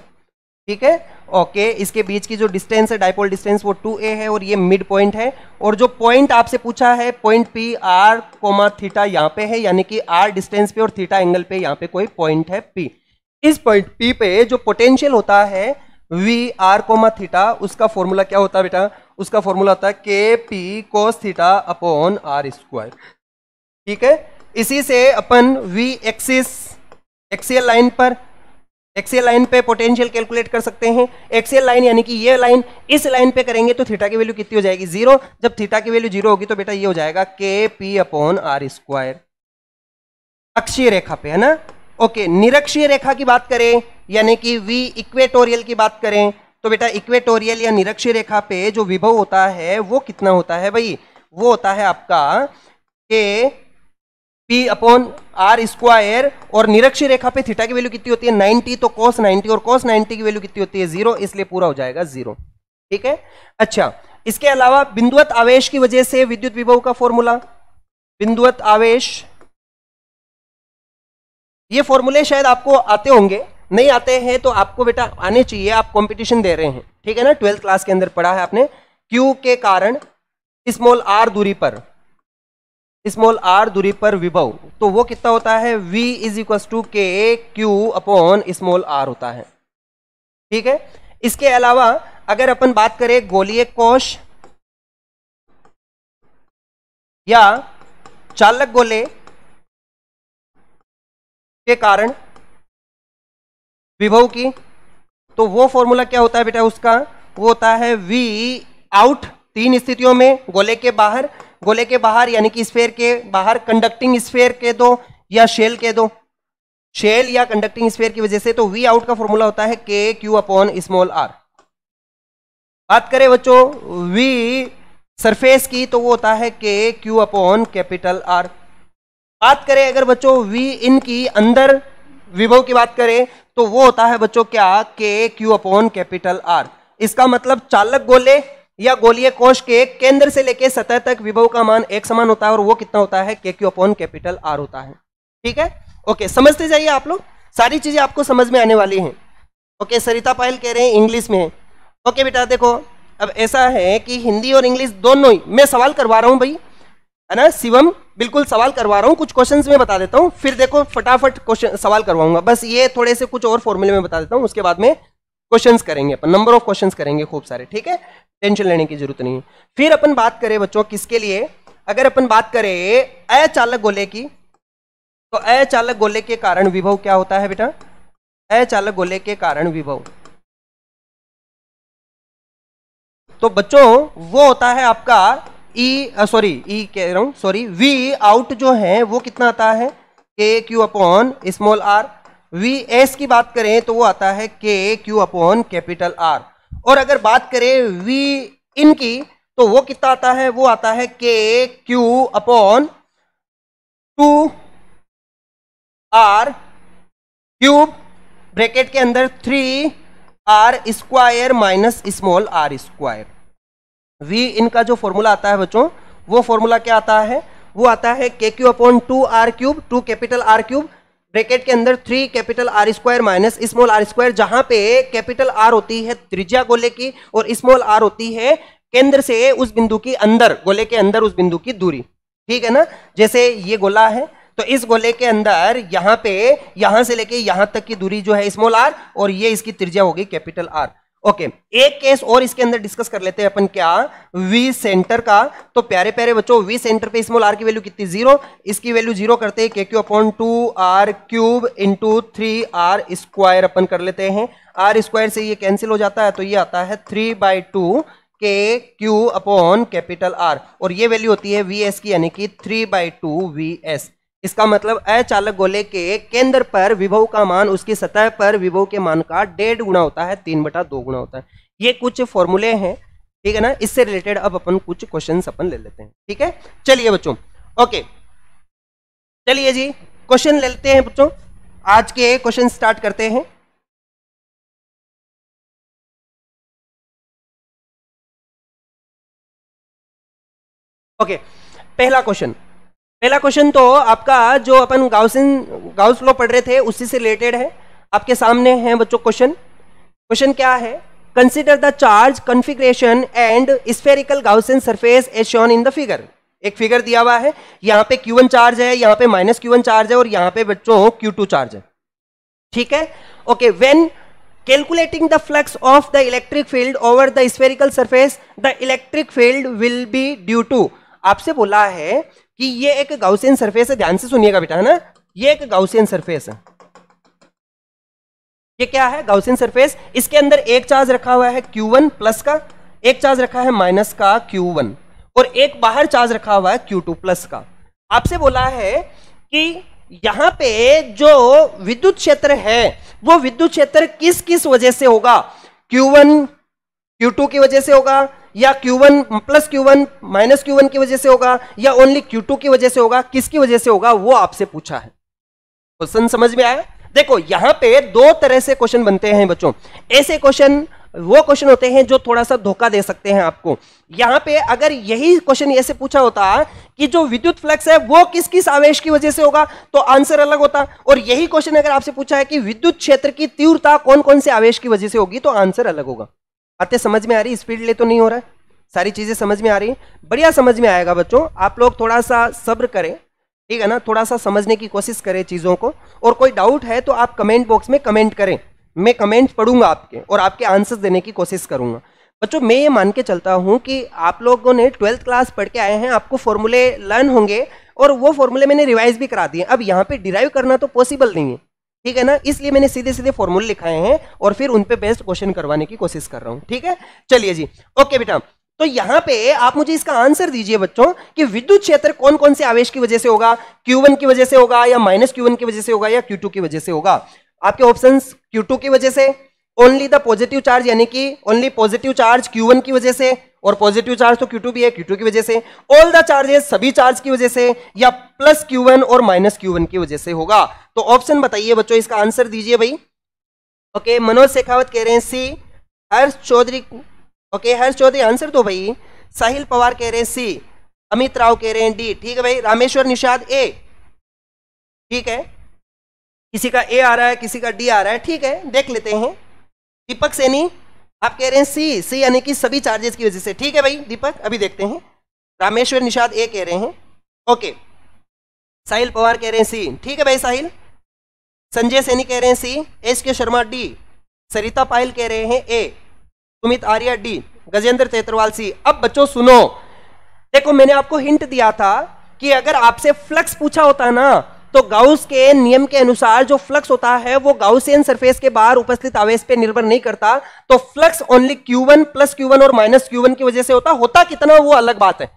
ठीक है ओके इसके बीच की जो डिस्टेंस है डायपोल डिस्टेंस वो 2a है और ये मिड पॉइंट है और जो पॉइंट आपसे पूछा है point P R comma theta यहाँ पे है यानी कि आर डिस्टेंस पे और थीटा एंगल पे यहाँ पे कोई पॉइंट है पी इस पॉइंट पी पे जो पोटेंशियल होता है वी आर कोमा थीटा उसका फॉर्मूला क्या होता है बेटा उसका फॉर्मूला होता है K P cos theta upon R square ठीक है इसी से अपन वी एक्सिस एक्सियल लाइन पर एक्सएल लाइन पे पोटेंशियल कैलकुलेट कर सकते हैं एक्सएल लाइन यानी कि ये लाइन इस लाइन पे करेंगे तो थीटा की वैल्यू कितनी हो जाएगी जीरो जब थीटा की वैल्यू जीरो होगी तो बेटा ये हो जाएगा के पी अपॉन आर स्क्वायर अक्षीय रेखा पे है ना ओके निरक्षीय रेखा की बात करें यानी कि वी इक्वेटोरियल की बात करें तो बेटा इक्वेटोरियल या निरक्षीय रेखा पे जो विभव होता है वो कितना होता है भाई वो होता है आपका के पी अपॉन आर स्क्वायर और निरक्षी रेखा पे थीटा की वैल्यू कितनी होती है 90 तो कॉस 90 और कॉस 90 की वैल्यू कितनी होती है जीरो इसलिए पूरा हो जाएगा जीरो ठीक है अच्छा इसके अलावा बिंदुवत आवेश की वजह से विद्युत विभव का फॉर्मूला बिंदुवत आवेश ये फॉर्मूले शायद आपको आते होंगे नहीं आते हैं तो आपको बेटा आने चाहिए आप कॉम्पिटिशन दे रहे हैं ठीक है ना ट्वेल्थ क्लास के अंदर पढ़ा है आपने क्यू के कारण स्मॉल आर दूरी पर स्मॉल आर दूरी पर विभव तो वो कितना होता है v is equal to K Q upon small R होता है ठीक है इसके अलावा अगर अपन बात करें गोलीय कोश या चालक गोले के कारण विभव की तो वो फॉर्मूला क्या होता है बेटा उसका वो होता है v आउट तीन स्थितियों में गोले के बाहर गोले के बाहर यानी कि स्फेयर के बाहर कंडक्टिंग स्फेयर के दो या शेल के दो शेल या कंडक्टिंग स्फेयर की वजह से तो वी आउट का फॉर्मूला होता है K Q upon small are बात करें बच्चों वी सरफेस की तो वो होता है K Q upon capital are बात करें अगर बच्चों वी इन की अंदर विभव की बात करें तो वो होता है बच्चों क्या के क्यू अपॉन कैपिटल आर इसका मतलब चालक गोले या गोलीय कोश के केंद्र से लेकर सतह तक विभव का मान एक समान होता है और वो कितना होता है K Q upon capital are होता है ठीक है ओके समझते जाइए आप लोग सारी चीजें आपको समझ में आने वाली हैं ओके सरिता पायल कह रहे हैं इंग्लिश में ओके बेटा देखो अब ऐसा है कि हिंदी और इंग्लिश दोनों ही मैं सवाल करवा रहा हूँ भाई है ना शिवम बिल्कुल सवाल करवा रहा हूँ कुछ क्वेश्चन में बता देता हूँ फिर देखो फटाफट क्वेश्चन सवाल करवाऊंगा बस ये थोड़े से कुछ और फॉर्मूले में बता देता हूँ उसके बाद में क्वेश्चंस करेंगे अपन नंबर ऑफ क्वेश्चंस करेंगे खूब सारे ठीक है टेंशन लेने की जरूरत नहीं है फिर अपन बात करें बच्चों किसके लिए अगर अपन बात करें अचालक गोले की तो अचालक गोले के कारण विभव क्या होता है बेटा अचालक गोले के कारण विभव तो बच्चों वो होता है आपका ई सॉरी ई कह रहा हूं सॉरी वी आउट जो है वो कितना आता है A Q upon small R V S की बात करें तो वो आता है K Q upon capital R और अगर बात करें वी इन की तो वो कितना आता है वो आता है K Q upon two R cube bracket के अंदर three R square minus small R square V इनका जो फॉर्मूला आता है बच्चों वो फॉर्मूला क्या आता है वो आता है K Q upon two R cube two capital R cube bracket के अंदर three capital R square minus small R square जहां पे कैपिटल आर होती है त्रिज्या गोले की और स्मॉल आर होती है केंद्र से उस बिंदु की अंदर गोले के अंदर उस बिंदु की दूरी ठीक है ना जैसे ये गोला है तो इस गोले के अंदर यहां पे यहां से लेके यहां तक की दूरी जो है स्मॉल आर और ये इसकी त्रिज्या होगी कैपिटल आर ओके okay, एक केस और इसके अंदर डिस्कस कर लेते हैं अपन क्या वी सेंटर का तो प्यारे प्यारे बच्चों वी सेंटर पे स्मॉल आर की वैल्यू कितनी जीरो इसकी वैल्यू जीरो करते हैं K Q upon two R cube into three R square अपन कर लेते हैं आर स्क्वायर से ये कैंसिल हो जाता है तो ये आता है three by two K Q upon capital R और ये वैल्यू होती है वी एस की यानी कि three by two V S इसका मतलब अचालक गोले के केंद्र पर विभव का मान उसकी सतह पर विभव के मान का डेढ़ गुना होता है तीन बटा दो गुना होता है ये कुछ फॉर्मूले हैं ठीक है ना इससे रिलेटेड अब अपन कुछ क्वेश्चन अपन ले लेते हैं ठीक है चलिए बच्चों ओके चलिए जी क्वेश्चन ले लेते हैं बच्चों आज के क्वेश्चन स्टार्ट करते हैं ओके पहला क्वेश्चन पहला क्वेश्चन तो आपका जो अपन गाउसिन गाउस लो पढ़ रहे थे उसी से रिलेटेड है आपके सामने है बच्चों क्वेश्चन क्वेश्चन क्या है consider the charge configuration and spherical Gaussian surface as shown in the figure एक फिगर दिया हुआ है यहाँ पे Q1 चार्ज है यहाँ पे माइनस क्यू चार्ज है और यहाँ पे बच्चों Q2 चार्ज है ठीक है okay when calculating the flux of the electric field over the spherical surface the electric field will be due to आपसे बोला है कि ये एक गाउसियन सरफेस है ध्यान से सुनिएगा बेटा है ना ये एक गाउसियन सरफेस है ये क्या है गाउसियन सरफेस इसके अंदर एक चार्ज रखा हुआ है वन प्लस का एक चार्ज रखा है माइनस का क्यू वन और एक बाहर चार्ज रखा हुआ है क्यू टू प्लस का आपसे बोला है कि यहां पे जो विद्युत क्षेत्र है वो विद्युत क्षेत्र किस किस वजह से होगा क्यू वन क्यू टू की वजह से होगा या Q1 plus one minus Q की वजह से होगा या ओनली Q2 की वजह से होगा किसकी वजह से होगा वो आपसे पूछा है क्वेश्चन समझ में आया देखो यहां पे दो तरह से क्वेश्चन बनते हैं बच्चों ऐसे क्वेश्चन वो क्वेश्चन होते हैं जो थोड़ा सा धोखा दे सकते हैं आपको यहां पे अगर यही क्वेश्चन ऐसे पूछा होता कि जो विद्युत फ्लक्स है वो किस किस आवेश की वजह से होगा तो आंसर अलग होता और यही क्वेश्चन अगर आपसे पूछा है कि विद्युत क्षेत्र की तीव्रता कौन कौन से आवेश की वजह से होगी तो आंसर अलग होगा बातें समझ में आ रही स्पीड ले तो नहीं हो रहा है सारी चीज़ें समझ में आ रही है बढ़िया समझ में आएगा बच्चों आप लोग थोड़ा सा सब्र करें ठीक है ना थोड़ा सा समझने की कोशिश करें चीज़ों को और कोई डाउट है तो आप कमेंट बॉक्स में कमेंट करें मैं कमेंट पढ़ूंगा आपके और आपके आंसर्स देने की कोशिश करूंगा बच्चों मैं ये मान के चलता हूँ कि आप लोगों ने ट्वेल्थ क्लास पढ़ के आए हैं आपको फॉर्मूले लर्न होंगे और वो फॉर्मूले मैंने रिवाइज भी करा दिए अब यहाँ पे डिराइव करना तो पॉसिबल नहीं है ठीक है ना इसलिए मैंने सीधे सीधे फॉर्मूले लिखाए हैं और फिर उनपे बेस्ट क्वेश्चन करवाने की कोशिश कर रहा हूं ठीक है चलिए जी ओके बेटा तो यहां पे आप मुझे इसका आंसर दीजिए बच्चों कि विद्युत क्षेत्र कौन कौन से आवेश की वजह से होगा Q1 की वजह से होगा या माइनस क्यू की वजह से होगा या Q2 की वजह से होगा आपके ऑप्शंस Q2 की वजह से ओनली द पॉजिटिव चार्ज यानी कि ओनली पॉजिटिव चार्ज Q1 की वजह से और पॉजिटिव चार्ज तो Q2 भी है Q2 की वजह से ऑल द चार्जेस सभी चार्ज की वजह से या प्लस Q1 और माइनस Q1 की वजह से होगा तो ऑप्शन बताइए बच्चों इसका आंसर दीजिए भाई ओके मनोज शेखावत कह रहे हैं C Harsh Chaudhary okay Harsh Chaudhary answer तो भाई साहिल पवार कह रहे हैं सी अमित राव कह रहे हैं डी ठीक है भाई रामेश्वर निषाद ए ठीक है किसी का ए आ रहा है किसी का डी आ रहा है ठीक है देख लेते हैं दीपक सैनी आप कह रहे हैं सी सी यानी कि सभी चार्जेस की वजह से ठीक है भाई दीपक अभी देखते हैं रामेश्वर निषाद ए कह रहे हैं ओके साहिल पवार कह रहे हैं सी ठीक है भाई साहिल संजय सैनी कह रहे हैं C S K Sharma D सरिता पायल कह रहे हैं A Sumit Arya D Gajendra Tetarwal C अब बच्चों सुनो देखो मैंने आपको हिंट दिया था कि अगर आपसे फ्लक्स पूछा होता ना तो गाउस के नियम के अनुसार जो फ्लक्स होता है वो गाउसियन सरफेस के बाहर उपस्थित आवेश पे निर्भर नहीं करता तो flux only one plus one और माइनस क्यू वन की वजह से होता होता कितना वो अलग बात है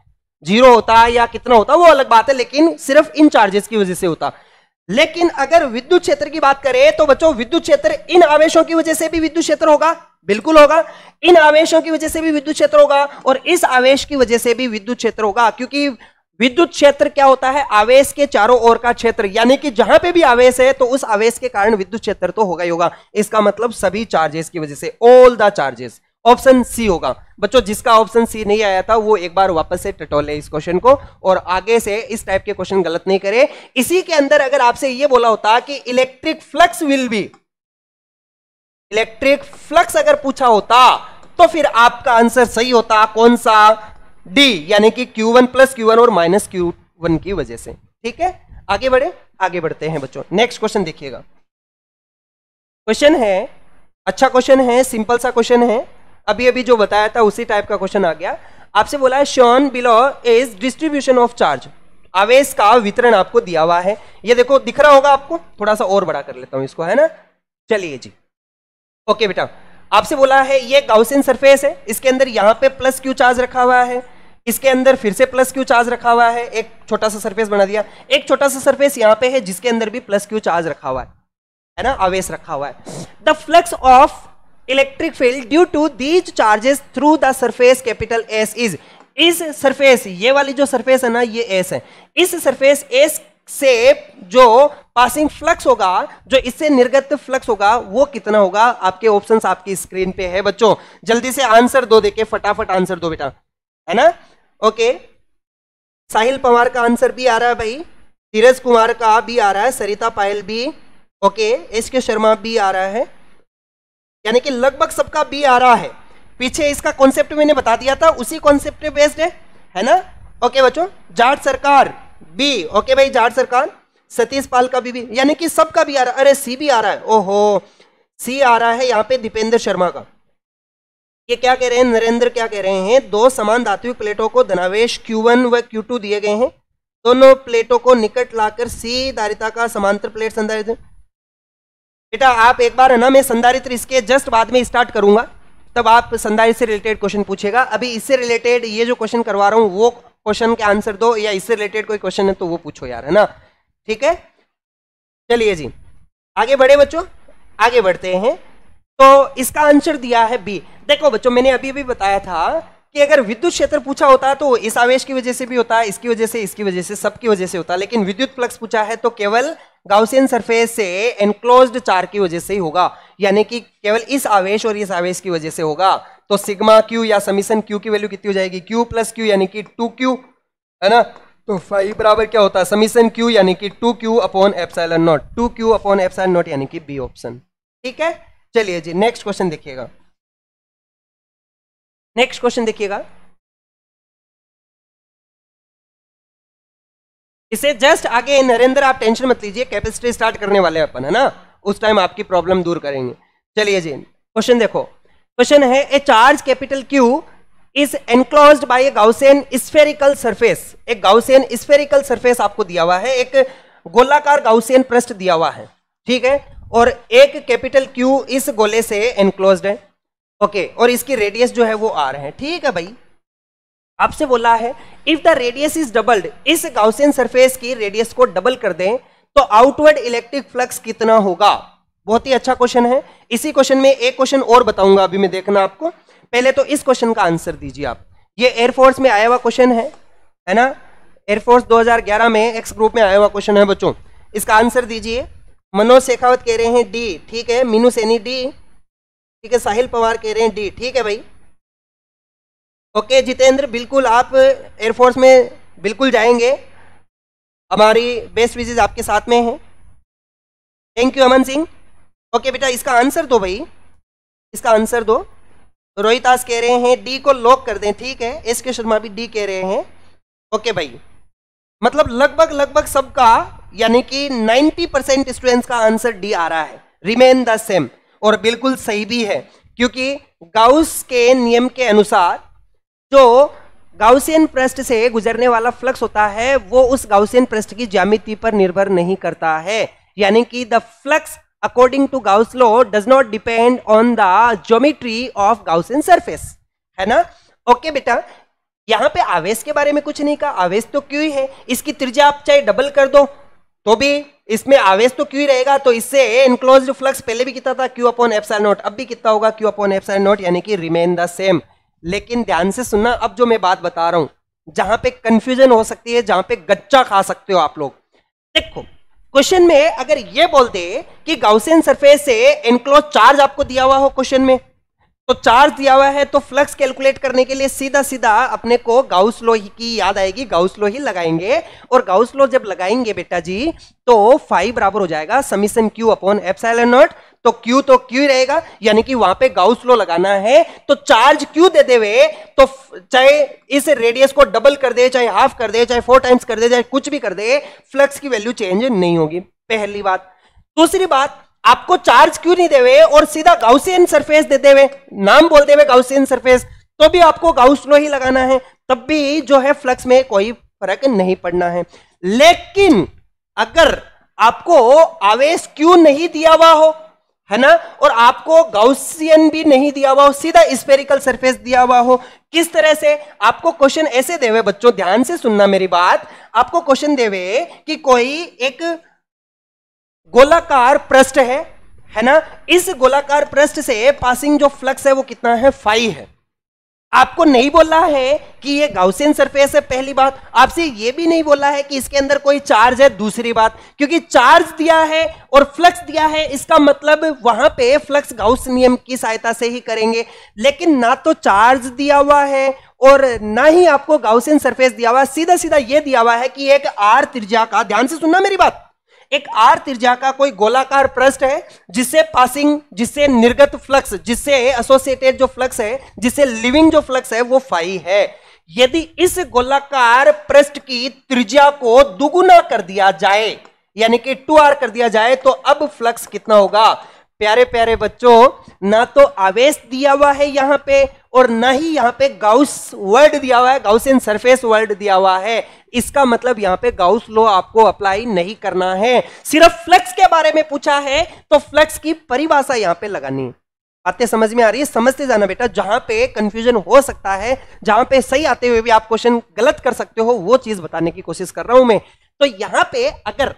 जीरो होता है या कितना होता वो अलग बात है लेकिन सिर्फ इन चार्जेस की वजह से होता लेकिन अगर विद्युत क्षेत्र की बात करें तो बच्चों विद्युत क्षेत्र इन आवेशों की वजह से भी विद्युत क्षेत्र होगा बिल्कुल होगा इन आवेशों की वजह से भी विद्युत क्षेत्र होगा और इस आवेश की वजह से भी विद्युत क्षेत्र होगा क्योंकि विद्युत क्षेत्र क्या होता है आवेश के चारों ओर का क्षेत्र यानी कि जहां पे भी आवेश है तो उस आवेश के कारण विद्युत क्षेत्र तो होगा ही होगा इसका मतलब सभी चार्जेस की वजह से all the charges option C होगा बच्चों जिसका ऑप्शन सी नहीं आया था वो एक बार वापस से टटोले इस क्वेश्चन को और आगे से इस टाइप के क्वेश्चन गलत नहीं करे इसी के अंदर अगर आपसे ये बोला होता कि electric flux will be electric flux अगर पूछा होता तो फिर आपका आंसर सही होता कौन सा डी यानी कि Q one plus Q one और माइनस क्यू वन की वजह से ठीक है आगे बढ़े आगे बढ़ते हैं बच्चों नेक्स्ट क्वेश्चन देखिएगा क्वेश्चन है अच्छा क्वेश्चन है सिंपल सा क्वेश्चन है अभी अभी जो बताया था उसी टाइप का क्वेश्चन आ गया आपसे बोला है shown below is distribution of charge आवेश का वितरण आपको दिया हुआ है ये देखो दिख रहा होगा आपको थोड़ा सा और बड़ा कर लेता हूं इसको है ना चलिए जी ओके बेटा आपसे बोला है ये गाउसिन सरफेस है इसके अंदर यहां पे प्लस क्यू चार्ज रखा हुआ है इसके अंदर फिर से प्लस क्यू चार्ज रखा हुआ है एक छोटा सा सरफेस बना दिया एक छोटा सा सरफेस यहाँ पे है जिसके अंदर भी प्लस क्यू चार्ज रखा हुआ है है ना आवेश रखा हुआ है the flux of electric field due to these charges through the surface capital S is इस सरफेस ये वाली जो सरफेस है ना ये एस है इस सरफेस एस से जो पासिंग फ्लक्स होगा जो इससे निर्गत फ्लक्स होगा वो कितना होगा आपके ऑप्शंस आपकी स्क्रीन पे है बच्चों जल्दी से आंसर दो देके फटाफट आंसर दो बेटा है ना ओके साहिल पवार का आंसर भी आ रहा है भाई धीरज कुमार का भी आ रहा है सरिता पायल भी ओके एस के शर्मा भी आ रहा है यानी कि लगभग सबका भी आ रहा है पीछे इसका कॉन्सेप्ट मैंने बता दिया था उसी कॉन्सेप्ट बेस्ड है है ना ओके बच्चों जाट सरकार बी ओके भाई जाट सरकार सतीश पाल का भी, भी यानी कि सबका भी आ रहा है अरे सी भी आ रहा है ओहो सी आ रहा है यहाँ पे दीपेंद्र शर्मा का ये क्या कह रहे हैं नरेंद्र क्या कह रहे हैं दो समान धात्विक प्लेटों को धनावेश Q1 व Q2 दिए गए हैं दोनों प्लेटों को निकट लाकर सी धारिता का समांतर प्लेट संधारित्र बेटा आप एक बार है ना मैं संधारित्र इसके जस्ट बाद में स्टार्ट करूंगा तब आप संधारित्र से रिलेटेड क्वेश्चन पूछेगा अभी इससे रिलेटेड ये जो क्वेश्चन करवा रहा हूँ वो क्वेश्चन के आंसर दो या इससे रिलेटेड कोई क्वेश्चन है तो वो पूछो यार है ना ठीक है चलिए जी आगे बढ़े बच्चों आगे बढ़ते हैं तो इसका आंसर दिया है बी देखो बच्चों मैंने अभी भी बताया था कि अगर विद्युत क्षेत्र पूछा होता तो इस आवेश की वजह से भी होता है इसकी वजह से इसकी वजह से सबकी वजह से होता है लेकिन विद्युत फ्लक्स पूछा है तो केवल गाउसियन सरफेस से एनक्लोज चार की वजह से ही होगा यानी कि केवल इस आवेश और इस आवेश की वजह से होगा तो सिग्मा क्यू या समीशन क्यू की वैल्यू कितनी हो जाएगी क्यू प्लस क्यू यानी कि टू क्यू है ना तो फाइव बराबर क्या होता है समीशन क्यू यानी कि two Q upon epsilon naught two Q upon F naught यानी कि बी ऑप्शन ठीक है चलिए जी नेक्स्ट क्वेश्चन देखिएगा नेक्स्ट क्वेश्चन देखिएगा इसे जस्ट आगे नरेंद्र आप टेंशन मत लीजिए कैपेसिटी स्टार्ट करने वाले अपन है ना उस टाइम आपकी प्रॉब्लम दूर करेंगे चलिए जी क्वेश्चन देखो क्वेश्चन है a charge capital Q is enclose by a Gaussian spherical surface एक गाउसेन स्फेरिकल सरफेस आपको दिया हुआ है एक गोलाकार गाउसेन पृष्ठ दिया हुआ है ठीक है और एक कैपिटल क्यू इस गोले से एनक्लोज है ओके okay, और इसकी रेडियस जो है वो आर है ठीक है भाई आपसे बोला है if the radius is doubled इस गाउसियन सरफेस की रेडियस को डबल कर दें तो आउटवर्ड इलेक्ट्रिक फ्लक्स कितना होगा बहुत ही अच्छा क्वेश्चन है इसी क्वेश्चन में एक क्वेश्चन और बताऊंगा अभी मैं देखना आपको पहले तो इस क्वेश्चन का आंसर दीजिए आप ये एयरफोर्स में आया हुआ क्वेश्चन है है ना एयरफोर्स 2011 में एक्स ग्रुप में आया हुआ क्वेश्चन है बच्चों इसका आंसर दीजिए मनोज शेखावत कह रहे हैं डी ठीक है मीनू सैनी डी ठीक है साहिल पवार कह रहे हैं डी ठीक है भाई ओके जितेंद्र बिल्कुल आप एयरफोर्स में बिल्कुल जाएंगे हमारी बेस्ट विजेज आपके साथ में है thank you Aman Singh okay बेटा इसका आंसर दो भाई इसका आंसर दो रोहितास कह रहे हैं डी को लॉक कर दें ठीक है एस के शर्मा भी डी कह रहे हैं ओके भाई मतलब लगभग लगभग सबका यानी कि 90 परसेंट स्टूडेंट्स का आंसर डी आ रहा है रिमेन द सेम और बिल्कुल सही भी है क्योंकि गाउस के नियम के अनुसार जो गाउसियन पृष्ठ से गुजरने वाला फ्लक्स होता है वो उस गाउसियन पृष्ठ की ज्यामिति पर निर्भर नहीं करता है यानी कि the flux according to Gauss law does not depend on the geometry of Gaussian surface है ना ओके okay, बेटा यहां पे आवेश के बारे में कुछ नहीं कहा आवेश तो क्यों ही है इसकी त्रिज्या आप चाहे डबल कर दो तो भी इसमें आवेश तो क्यों ही रहेगा तो इससे इनक्लोज फ्लक्स पहले भी कितना था क्यू अपॉन एफसाइल नॉट अब भी कितना होगा क्यू अपॉन एफसाइल नॉट यानी कि रिमेन द सेम लेकिन ध्यान से सुनना अब जो मैं बात बता रहा हूं जहां पे कंफ्यूजन हो सकती है जहां पे गच्चा खा सकते हो आप लोग देखो क्वेश्चन में अगर ये बोलते कि गाउसियन सरफेस से एनक्लोज चार्ज आपको दिया हुआ हो क्वेश्चन में तो चार्ज दिया हुआ है तो फ्लक्स कैलकुलेट करने के लिए सीधा सीधा अपने को गाउस लो की याद आएगी गाउस लो ही लगाएंगे और गाउस लो जब लगाएंगे बेटा जी तो फाइव बराबर हो जाएगा summation Q upon epsilon naught तो क्यू तो क्यू रहेगा यानी कि वहां पे गाउस लो लगाना है तो चार्ज क्यू दे दे वे तो चाहे इस रेडियस को डबल कर दे चाहे हाफ कर दे चाहे फोर टाइम्स कर दे चाहे कुछ भी कर दे फ्लक्स की वैल्यू चेंज नहीं होगी पहली बात दूसरी बात आपको चार्ज क्यों नहीं देवे और सीधा गाउसियन सरफेस दे देवे नाम बोल देवे गाउसियन सरफेस तो भी आपको गाउस लो ही लगाना है तब भी जो है फ्लक्स में कोई फर्क नहीं पड़ना है लेकिन अगर आपको आवेश क्यों नहीं दिया हुआ हो है ना और आपको गाउसियन भी नहीं दिया हुआ हो सीधा स्पेरिकल सरफेस दिया हुआ हो किस तरह से आपको क्वेश्चन ऐसे देवे बच्चों ध्यान से सुनना मेरी बात आपको क्वेश्चन देवे कि कोई एक गोलाकार पृष्ठ है है ना इस गोलाकार पृष्ठ से पासिंग जो फ्लक्स है वो कितना है फाइव है आपको नहीं बोला है कि ये गाउसियन सरफेस है पहली बात आपसे ये भी नहीं बोला है कि इसके अंदर कोई चार्ज है दूसरी बात क्योंकि चार्ज दिया है और फ्लक्स दिया है इसका मतलब वहां पे फ्लक्स गाउस नियम की सहायता से ही करेंगे लेकिन ना तो चार्ज दिया हुआ है और ना ही आपको गाउसियन सरफेस दिया हुआ सीधा सीधा ये दिया हुआ है कि एक आर त्रिज्या का ध्यान से सुनना मेरी बात एक आर त्रिज्या का कोई गोलाकार पृष्ठ है जिससे पासिंग जिससे निर्गत फ्लक्स जिससे एसोसिएटेड जो फ्लक्स है जिससे लिविंग जो फ्लक्स है वो फाई है यदि इस गोलाकार पृष्ठ की त्रिज्या को दुगुना कर दिया जाए यानी कि टू आर कर दिया जाए तो अब फ्लक्स कितना होगा प्यारे प्यारे बच्चों ना तो आवेश दिया हुआ है यहां पे और ना ही यहाँ पे गाउस वर्ड दिया हुआ है इन सरफेस वर्ड दिया हुआ है इसका मतलब यहाँ पे गाउस लो आपको अप्लाई नहीं करना है सिर्फ फ्लक्स के बारे में पूछा है तो फ्लक्स की परिभाषा यहाँ पे लगानी है समझ में आ रही है समझते जाना बेटा जहां पे कंफ्यूजन हो सकता है जहां पे सही आते हुए भी आप क्वेश्चन गलत कर सकते हो वो चीज बताने की कोशिश कर रहा हूं मैं तो यहां पे अगर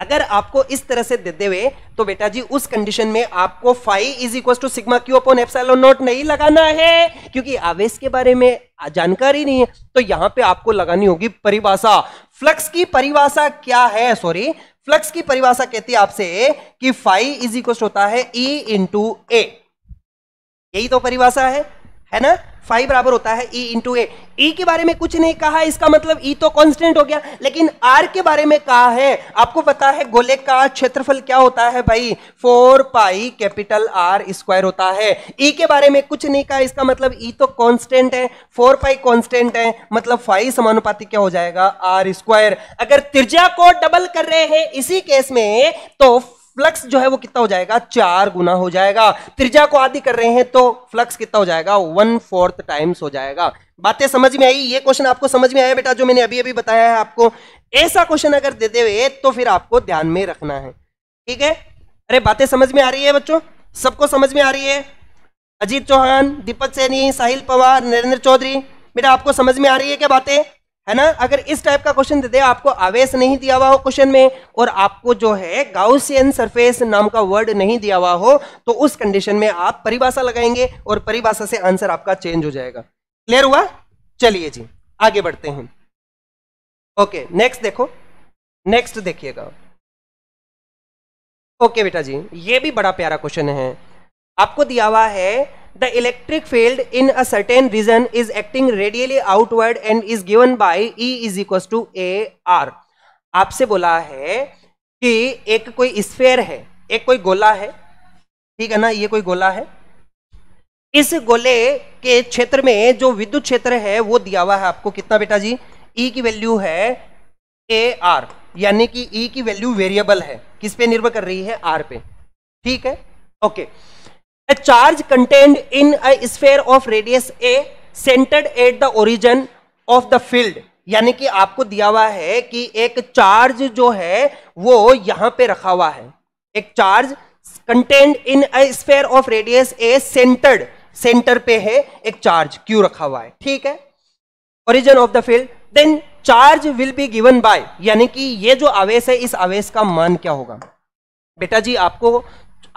अगर आपको इस तरह से दे देवे तो बेटा जी उस कंडीशन में आपको phi is equal to sigma Q upon epsilon naught नहीं लगाना है क्योंकि आवेश के बारे में जानकारी नहीं है तो यहां पे आपको लगानी होगी परिभाषा फ्लक्स की परिभाषा क्या है सॉरी फ्लक्स की परिभाषा कहती है आपसे कि फाइव इज इक्व होता है ई इंटू ए यही तो परिभाषा है है ना फाइव बराबर होता है ई इंटू ए ई के बारे में कुछ नहीं कहा इसका मतलब ई e तो कांस्टेंट हो गया लेकिन आर के बारे में कहा है आपको पता है गोले का क्षेत्रफल क्या होता है भाई four pi capital R square होता है ई e के बारे में कुछ नहीं कहा इसका मतलब ई e तो कांस्टेंट है फोर पाई कांस्टेंट है मतलब फाइव समानुपाती क्या हो जाएगा आर स्क्वायर अगर त्रिज्या को डबल कर रहे हैं इसी केस में तो फ्लक्स जो है वो कितना हो जाएगा चार गुना हो जाएगा त्रिज्या को आदि कर रहे हैं तो फ्लक्स कितना हो जाएगा वन फोर्थ टाइम्स हो जाएगा बातें समझ में आई ये क्वेश्चन आपको समझ में आया बेटा जो मैंने अभी अभी बताया है आपको ऐसा क्वेश्चन अगर देते हुए तो फिर आपको ध्यान में रखना है ठीक है अरे बातें समझ में आ रही है बच्चों सबको समझ में आ रही है अजीत चौहान दीपक सैनी साहिल पवार नरेंद्र चौधरी बेटा आपको समझ में आ रही है क्या बातें है ना अगर इस टाइप का क्वेश्चन दे दे आपको आवेश नहीं दिया हुआ हो क्वेश्चन में और आपको जो है गाउसियन सरफेस नाम का वर्ड नहीं दिया हुआ हो तो उस कंडीशन में आप परिभाषा लगाएंगे और परिभाषा से आंसर आपका चेंज हो जाएगा क्लियर हुआ चलिए जी आगे बढ़ते हैं ओके नेक्स्ट देखो नेक्स्ट देखिएगा ओके बेटा जी ये भी बड़ा प्यारा क्वेश्चन है आपको दिया हुआ है the electric field in a certain region is acting radially outward and is given by E is equals to A R आपसे बोला है कि एक कोई स्फेयर है एक कोई गोला है ठीक है ना ये कोई गोला है इस गोले के क्षेत्र में जो विद्युत क्षेत्र है वो दिया हुआ है आपको कितना बेटा जी E की वैल्यू है ए आर यानी कि E की वैल्यू वेरिएबल है किस पे निर्भर कर रही है आर पे ठीक है okay okay. a charge contained in a sphere of radius a centered at the origin of the field यानी कि आपको दिया हुआ है कि एक चार्ज जो है वो यहां पे रखा हुआ है एक charge contained in a sphere of radius A centred centre पे है एक चार्ज क्यू रखा हुआ है ठीक है origin of the field then charge will be given by यानी कि ये जो आवेश है इस आवेश का मान क्या होगा बेटा जी आपको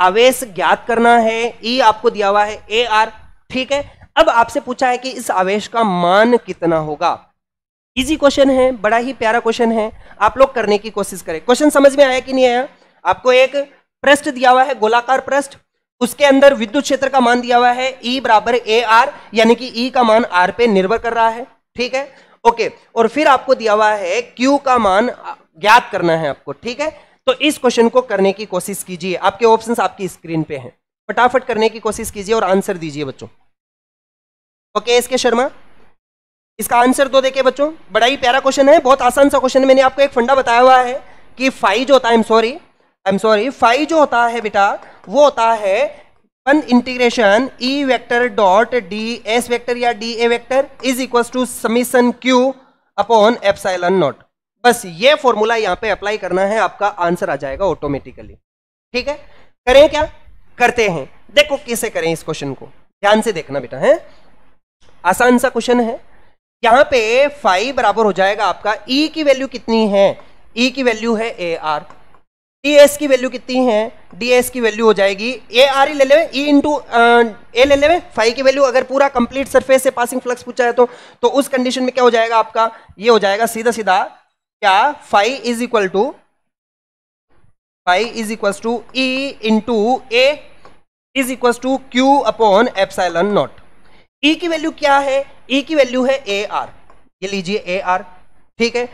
आवेश ज्ञात करना है ई आपको दिया हुआ है ए आर ठीक है अब आपसे पूछा है कि इस आवेश का मान कितना होगा इजी क्वेश्चन है बड़ा ही प्यारा क्वेश्चन है आप लोग करने की कोशिश करें क्वेश्चन समझ में आया कि नहीं आया आपको एक पृष्ठ दिया हुआ है गोलाकार पृष्ठ उसके अंदर विद्युत क्षेत्र का मान दिया हुआ है ई e बराबर ए आर यानी कि ई e का मान आर पे निर्भर कर रहा है ठीक है ओके और फिर आपको दिया हुआ है क्यू का मान ज्ञात करना है आपको ठीक है तो इस क्वेश्चन को करने की कोशिश कीजिए आपके ऑप्शन आपकी स्क्रीन पे हैं फटाफट करने की कोशिश कीजिए और आंसर दीजिए बच्चों ओके एस के शर्मा इसका आंसर तो देखिए बच्चों बड़ा ही प्यारा क्वेश्चन है बहुत आसान सा क्वेश्चन है मैंने आपको एक फंडा बताया हुआ है कि फाइव जो होता है I am sorry I am sorry phi जो होता है बेटा वो होता है one integration E vector dot D S vector या D A vector is equal to summation Q upon F naught बस ये फॉर्मूला यहां पे अप्लाई करना है आपका आंसर आ जाएगा ऑटोमेटिकली ठीक है करें क्या करते हैं देखो कैसे करें इस क्वेश्चन को ध्यान से देखना बेटा है आसान सा क्वेश्चन है यहां पे फाइव बराबर हो जाएगा आपका ई e की वैल्यू कितनी है ई e की वैल्यू है ए आर डी एस की वैल्यू कितनी है डी एस की वैल्यू हो जाएगी ए आर ही ले लेवे ई इंटू ए ले लेवे फाइव की वैल्यू अगर पूरा कंप्लीट सरफेस से पासिंग फ्लक्स पूछा है तो तो उस कंडीशन में क्या हो जाएगा आपका ये हो जाएगा सीधा सीधा क्या phi is equal to phi is equal to E into A is equal to Q upon epsilon not E की वैल्यू क्या है ई e की वैल्यू है ए आर ये लीजिए ए आर ठीक है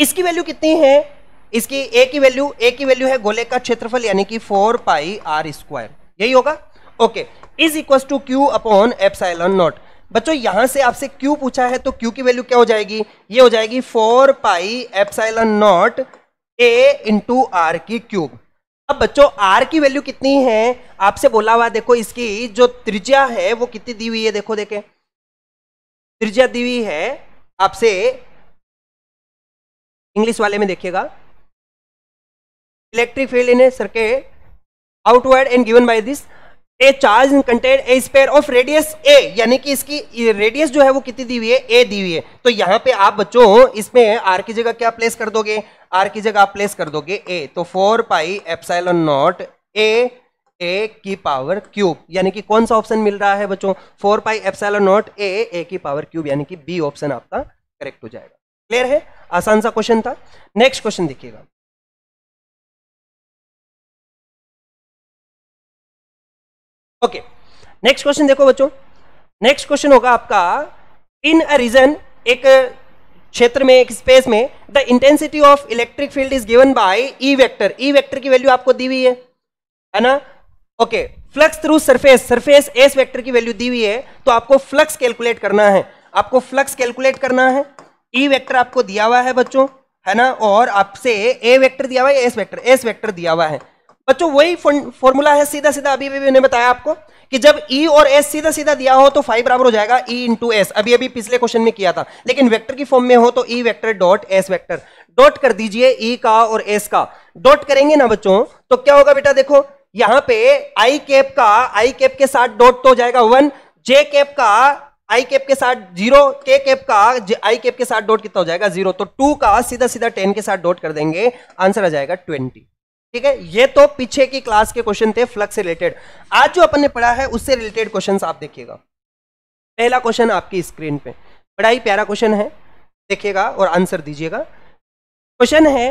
इसकी वैल्यू कितनी है इसकी ए की वैल्यू ए की वैल्यू है गोले का क्षेत्रफल यानी कि फोर पाई आर स्क्वायर यही होगा okay is equal to Q upon epsilon naught बच्चों यहां से आपसे क्यू पूछा है तो क्यू की वैल्यू क्या हो जाएगी ये हो जाएगी four pi epsilon naught A into R की क्यूब अब बच्चों आर की वैल्यू कितनी है आपसे बोला हुआ देखो इसकी जो त्रिज्या है वो कितनी दी हुई है देखो देखे त्रिज्या दी हुई है आपसे इंग्लिश वाले में देखिएगा electric field in a circuit outward and given by this a charge contain a sphere of radius A यानी कि इसकी रेडियस जो है वो कितनी दी हुई है ए दी हुई है तो यहाँ पे आप बच्चों इसमें आर की जगह क्या प्लेस कर दोगे आर की जगह आप प्लेस कर दोगे ए तो फोर पाई एपसाइल नॉट ए ए की पावर क्यूब यानी कि कौन सा ऑप्शन मिल रहा है बच्चों फोर पाई एपसाइल नॉट ए ए की पावर क्यूब यानी कि बी ऑप्शन आपका करेक्ट हो जाएगा क्लियर है आसान सा क्वेश्चन था नेक्स्ट क्वेश्चन देखिएगा ओके नेक्स्ट क्वेश्चन देखो बच्चों नेक्स्ट क्वेश्चन होगा आपका इन अ रीजन एक क्षेत्र में एक स्पेस में the intensity of electric field is given by E vector E vector की वैल्यू आपको दी हुई है है ना okay flux through surface surface S vector की वैल्यू दी हुई है तो आपको फ्लक्स कैलकुलेट करना है आपको फ्लक्स कैलकुलेट करना है ई e वेक्टर आपको दिया हुआ है बच्चों है ना और आपसे ए वेक्टर दिया हुआ है एस वेक्टर एस वेक्टर दिया हुआ है बच्चों तो वही फॉर्मूला है सीधा सीधा अभी भी मैंने बताया आपको कि जब e और S सीधा सीधा दिया हो तो फाइव बराबर हो जाएगा E इंटू एस अभी अभी पिछले क्वेश्चन में किया था लेकिन वेक्टर की फॉर्म में हो तो e vector dot S vector dot कर दीजिए e का और S का डॉट करेंगे ना बच्चों तो क्या होगा बेटा देखो यहां पे I कैप का I कैप के साथ डॉट तो हो जाएगा वन J कैप का I कैप के साथ जीरो के कैप का आई कैप के साथ डॉट कितना हो जाएगा जीरो तो टू का सीधा सीधा टेन के साथ डॉट कर देंगे आंसर आ जाएगा ट्वेंटी ठीक है ये तो पीछे की क्लास के क्वेश्चन थे फ्लक्स से रिलेटेड आज जो अपन ने पढ़ा है उससे रिलेटेड क्वेश्चन आप देखिएगा पहला क्वेश्चन आपकी स्क्रीन पे बड़ा ही प्यारा क्वेश्चन है देखिएगा और आंसर दीजिएगा क्वेश्चन है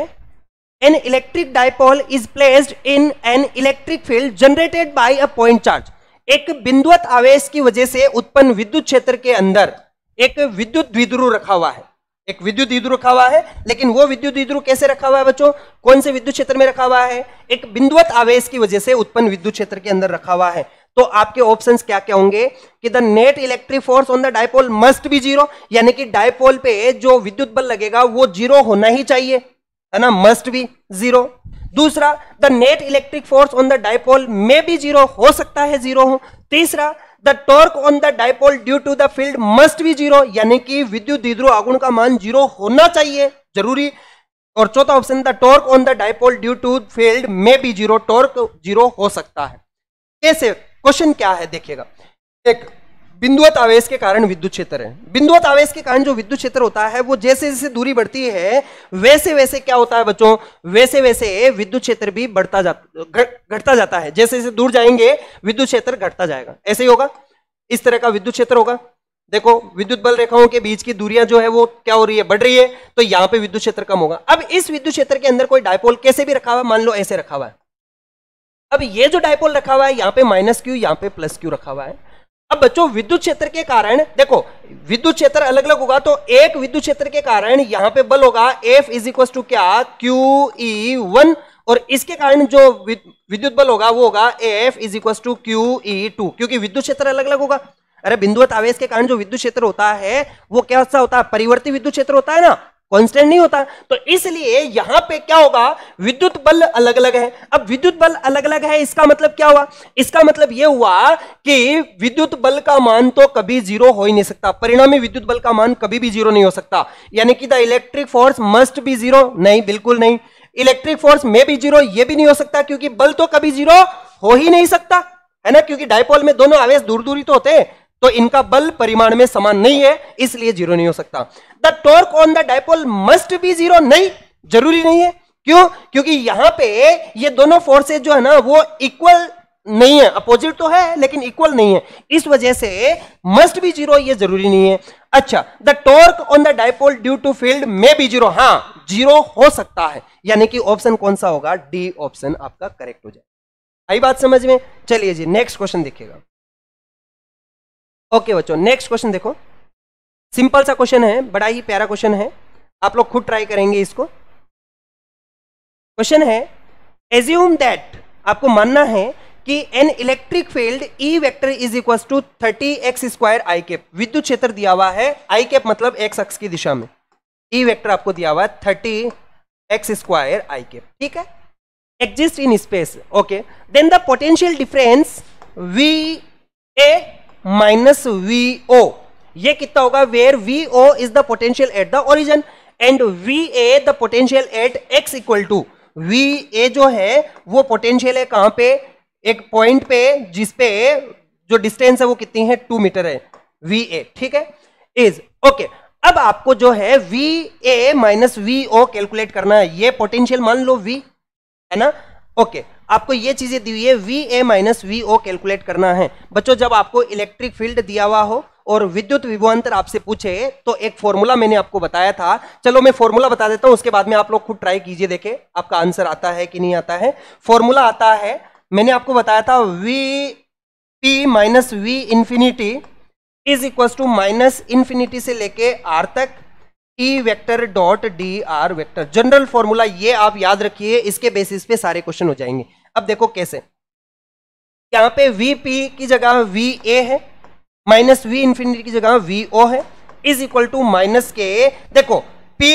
an electric dipole is placed in an electric field generated by a point charge एक बिंदुवत आवेश की वजह से उत्पन्न विद्युत क्षेत्र के अंदर एक विद्युत द्विध्रुव रखा हुआ है एक विद्युत ईद्रु रखा हुआ है लेकिन वो विद्युत ईद्रु कैसे रखा हुआ है बच्चों कौन से विद्युत क्षेत्र में रखा हुआ है एक बिंदुवत आवेश की वजह से उत्पन्न विद्युत क्षेत्र के अंदर रखा हुआ है तो आपके ऑप्शन क्या क्या होंगे कि the net electric force on the dipole must be zero यानी कि डायपोल पे जो विद्युत बल लगेगा वो जीरो होना ही चाहिए है ना मस्ट भी जीरो दूसरा the net electric force on the dipole may be zero हो सकता है जीरो हो तीसरा the torque on the dipole due to the field must be zero यानी कि विद्युत द्विध्रुव आगुण का मान जीरो होना चाहिए जरूरी और चौथा option the torque on the dipole due to field may be zero torque zero हो सकता है कैसे क्वेश्चन क्या है देखिएगा एक बिंदुवत आवेश के कारण विद्युत क्षेत्र है बिंदुवत आवेश के कारण जो विद्युत क्षेत्र होता है वो जैसे जैसे दूरी बढ़ती है वैसे वैसे क्या होता है बच्चों वैसे वैसे विद्युत क्षेत्र भी बढ़ता जाता घटता जाता है जैसे जैसे दूर जाएंगे विद्युत क्षेत्र घटता जाएगा ऐसे ही होगा इस तरह का विद्युत क्षेत्र होगा देखो विद्युत बल रेखाओं के बीच की दूरियां जो है वो क्या हो रही है बढ़ रही है तो यहां पे विद्युत क्षेत्र कम होगा अब इस विद्युत क्षेत्र के अंदर कोई डायपोल कैसे भी रखा हुआ मान लो ऐसे रखा हुआ है अब ये जो डायपोल रखा हुआ है यहां पे माइनस क्यू यहां पे प्लस क्यू रखा हुआ है अब बच्चों विद्युत क्षेत्र के कारण देखो विद्युत क्षेत्र अलग अलग होगा तो एक विद्युत क्षेत्र के कारण यहां पे बल होगा एफ इज इक्व टू क्या क्यू ई वन और इसके कारण जो विद्युत बल होगा वो होगा F is equal to Q E two क्योंकि विद्युत क्षेत्र अलग अलग होगा अरे बिंदुवत आवेश के कारण जो विद्युत क्षेत्र होता है वो क्या होता है परिवर्ती विद्युत क्षेत्र होता है ना कांस्टेंट नहीं होता तो इसलिए यहां पे क्या होगा विद्युत बल अलग अलग है अब विद्युत बल अलग अलग है इसका मतलब क्या हुआ इसका मतलब यह हुआ कि विद्युत बल का मान तो कभी जीरो हो ही नहीं सकता परिणामी विद्युत बल का मान कभी भी जीरो नहीं हो सकता यानी कि the electric force must be zero नहीं बिल्कुल नहीं इलेक्ट्रिक फोर्स में भी जीरो ये भी नहीं हो सकता क्योंकि बल तो कभी जीरो हो ही नहीं सकता है ना क्योंकि डायपोल में दोनों आवेश दूर दूरी तो होते हैं तो इनका बल परिमाण में समान नहीं है इसलिए जीरो नहीं हो सकता the torque on the dipole must be zero नहीं जरूरी नहीं है क्यों क्योंकि यहां पे ये दोनों फोर्सेज जो है ना वो इक्वल नहीं है अपोजिट तो है लेकिन इक्वल नहीं है इस वजह से मस्ट भी जीरो ये जरूरी नहीं है अच्छा the torque on the dipole due to field may be zero हाँ जीरो हो सकता है यानी कि ऑप्शन कौन सा होगा डी ऑप्शन आपका करेक्ट हो जाए आई बात समझ में चलिए जी नेक्स्ट क्वेश्चन देखिएगा ओके बच्चों नेक्स्ट क्वेश्चन देखो सिंपल सा क्वेश्चन है बड़ा ही प्यारा क्वेश्चन है आप लोग खुद ट्राई करेंगे इसको क्वेश्चन है एज्यूम दैट आपको मानना है कि an electric field E vector is equal to thirty X square I cap विद्युत क्षेत्र दिया हुआ है आई केप मतलब एक्स अक्ष की दिशा में ई e वेक्टर आपको दिया हुआ है thirty X square I cap ठीक है exist in space okay then the potential difference V A minus V O ये कितना होगा where V O is the potential at the origin and V A the potential at X equal to V A जो है वो potential है कहां पे एक पॉइंट पे जिसपे जो डिस्टेंस है वो कितनी है टू मीटर है वी ए ठीक है इज ओके okay. अब आपको जो है V A minus V O calculate करना है ये पोटेंशियल मान लो वी है ना ओके okay. आपको ये चीज़ें दी हुई है V A minus V O calculate करना है बच्चों जब आपको इलेक्ट्रिक फील्ड दिया हुआ हो और विद्युत विभवांतर आपसे पूछे तो एक फॉर्मूला मैंने आपको बताया था चलो मैं फॉर्मूला बता देता हूं उसके बाद में आप लोग खुद ट्राई कीजिए देखे आपका आंसर आता है कि नहीं आता है फॉर्मूला आता है मैंने आपको बताया था V P minus V infinity is equal to minus infinity से लेके आर तक E vector dot D R vector general formula ये आप याद रखिए इसके बेसिस पे सारे क्वेश्चन हो जाएंगे अब देखो कैसे यहां पे वी पी की जगह वी ए है माइनस वी इंफिनिटी की जगह वी ओ है इज इक्वल टू माइनस के देखो पी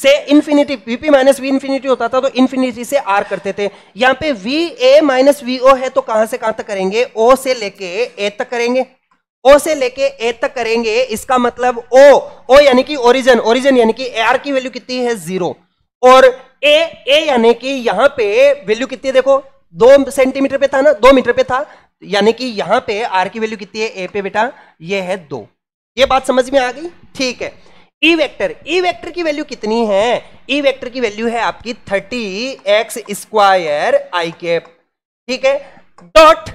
से infinity P P minus V infinity होता था तो इन्फिनिटी से आर करते थे यहां पे V A minus V O है तो कहां से कहां तक करेंगे ओ से लेके ए तक करेंगे ओ से लेके ए तक करेंगे इसका मतलब ओ ओ यानी कि ओरिजन ओरिजन यानी कि ए आर की वैल्यू कितनी है जीरो और ए ए यानी कि यहां पे वैल्यू कितनी है देखो दो सेंटीमीटर पे था ना दो मीटर पे था यानी कि यहां पे आर की वैल्यू कितनी है ए पे बेटा ये है दो ये बात समझ में आ गई ठीक है ई वेक्टर ई वेक्टर की वैल्यू कितनी है ई e वेक्टर की वैल्यू है आपकी thirty X square I cap ठीक है डॉट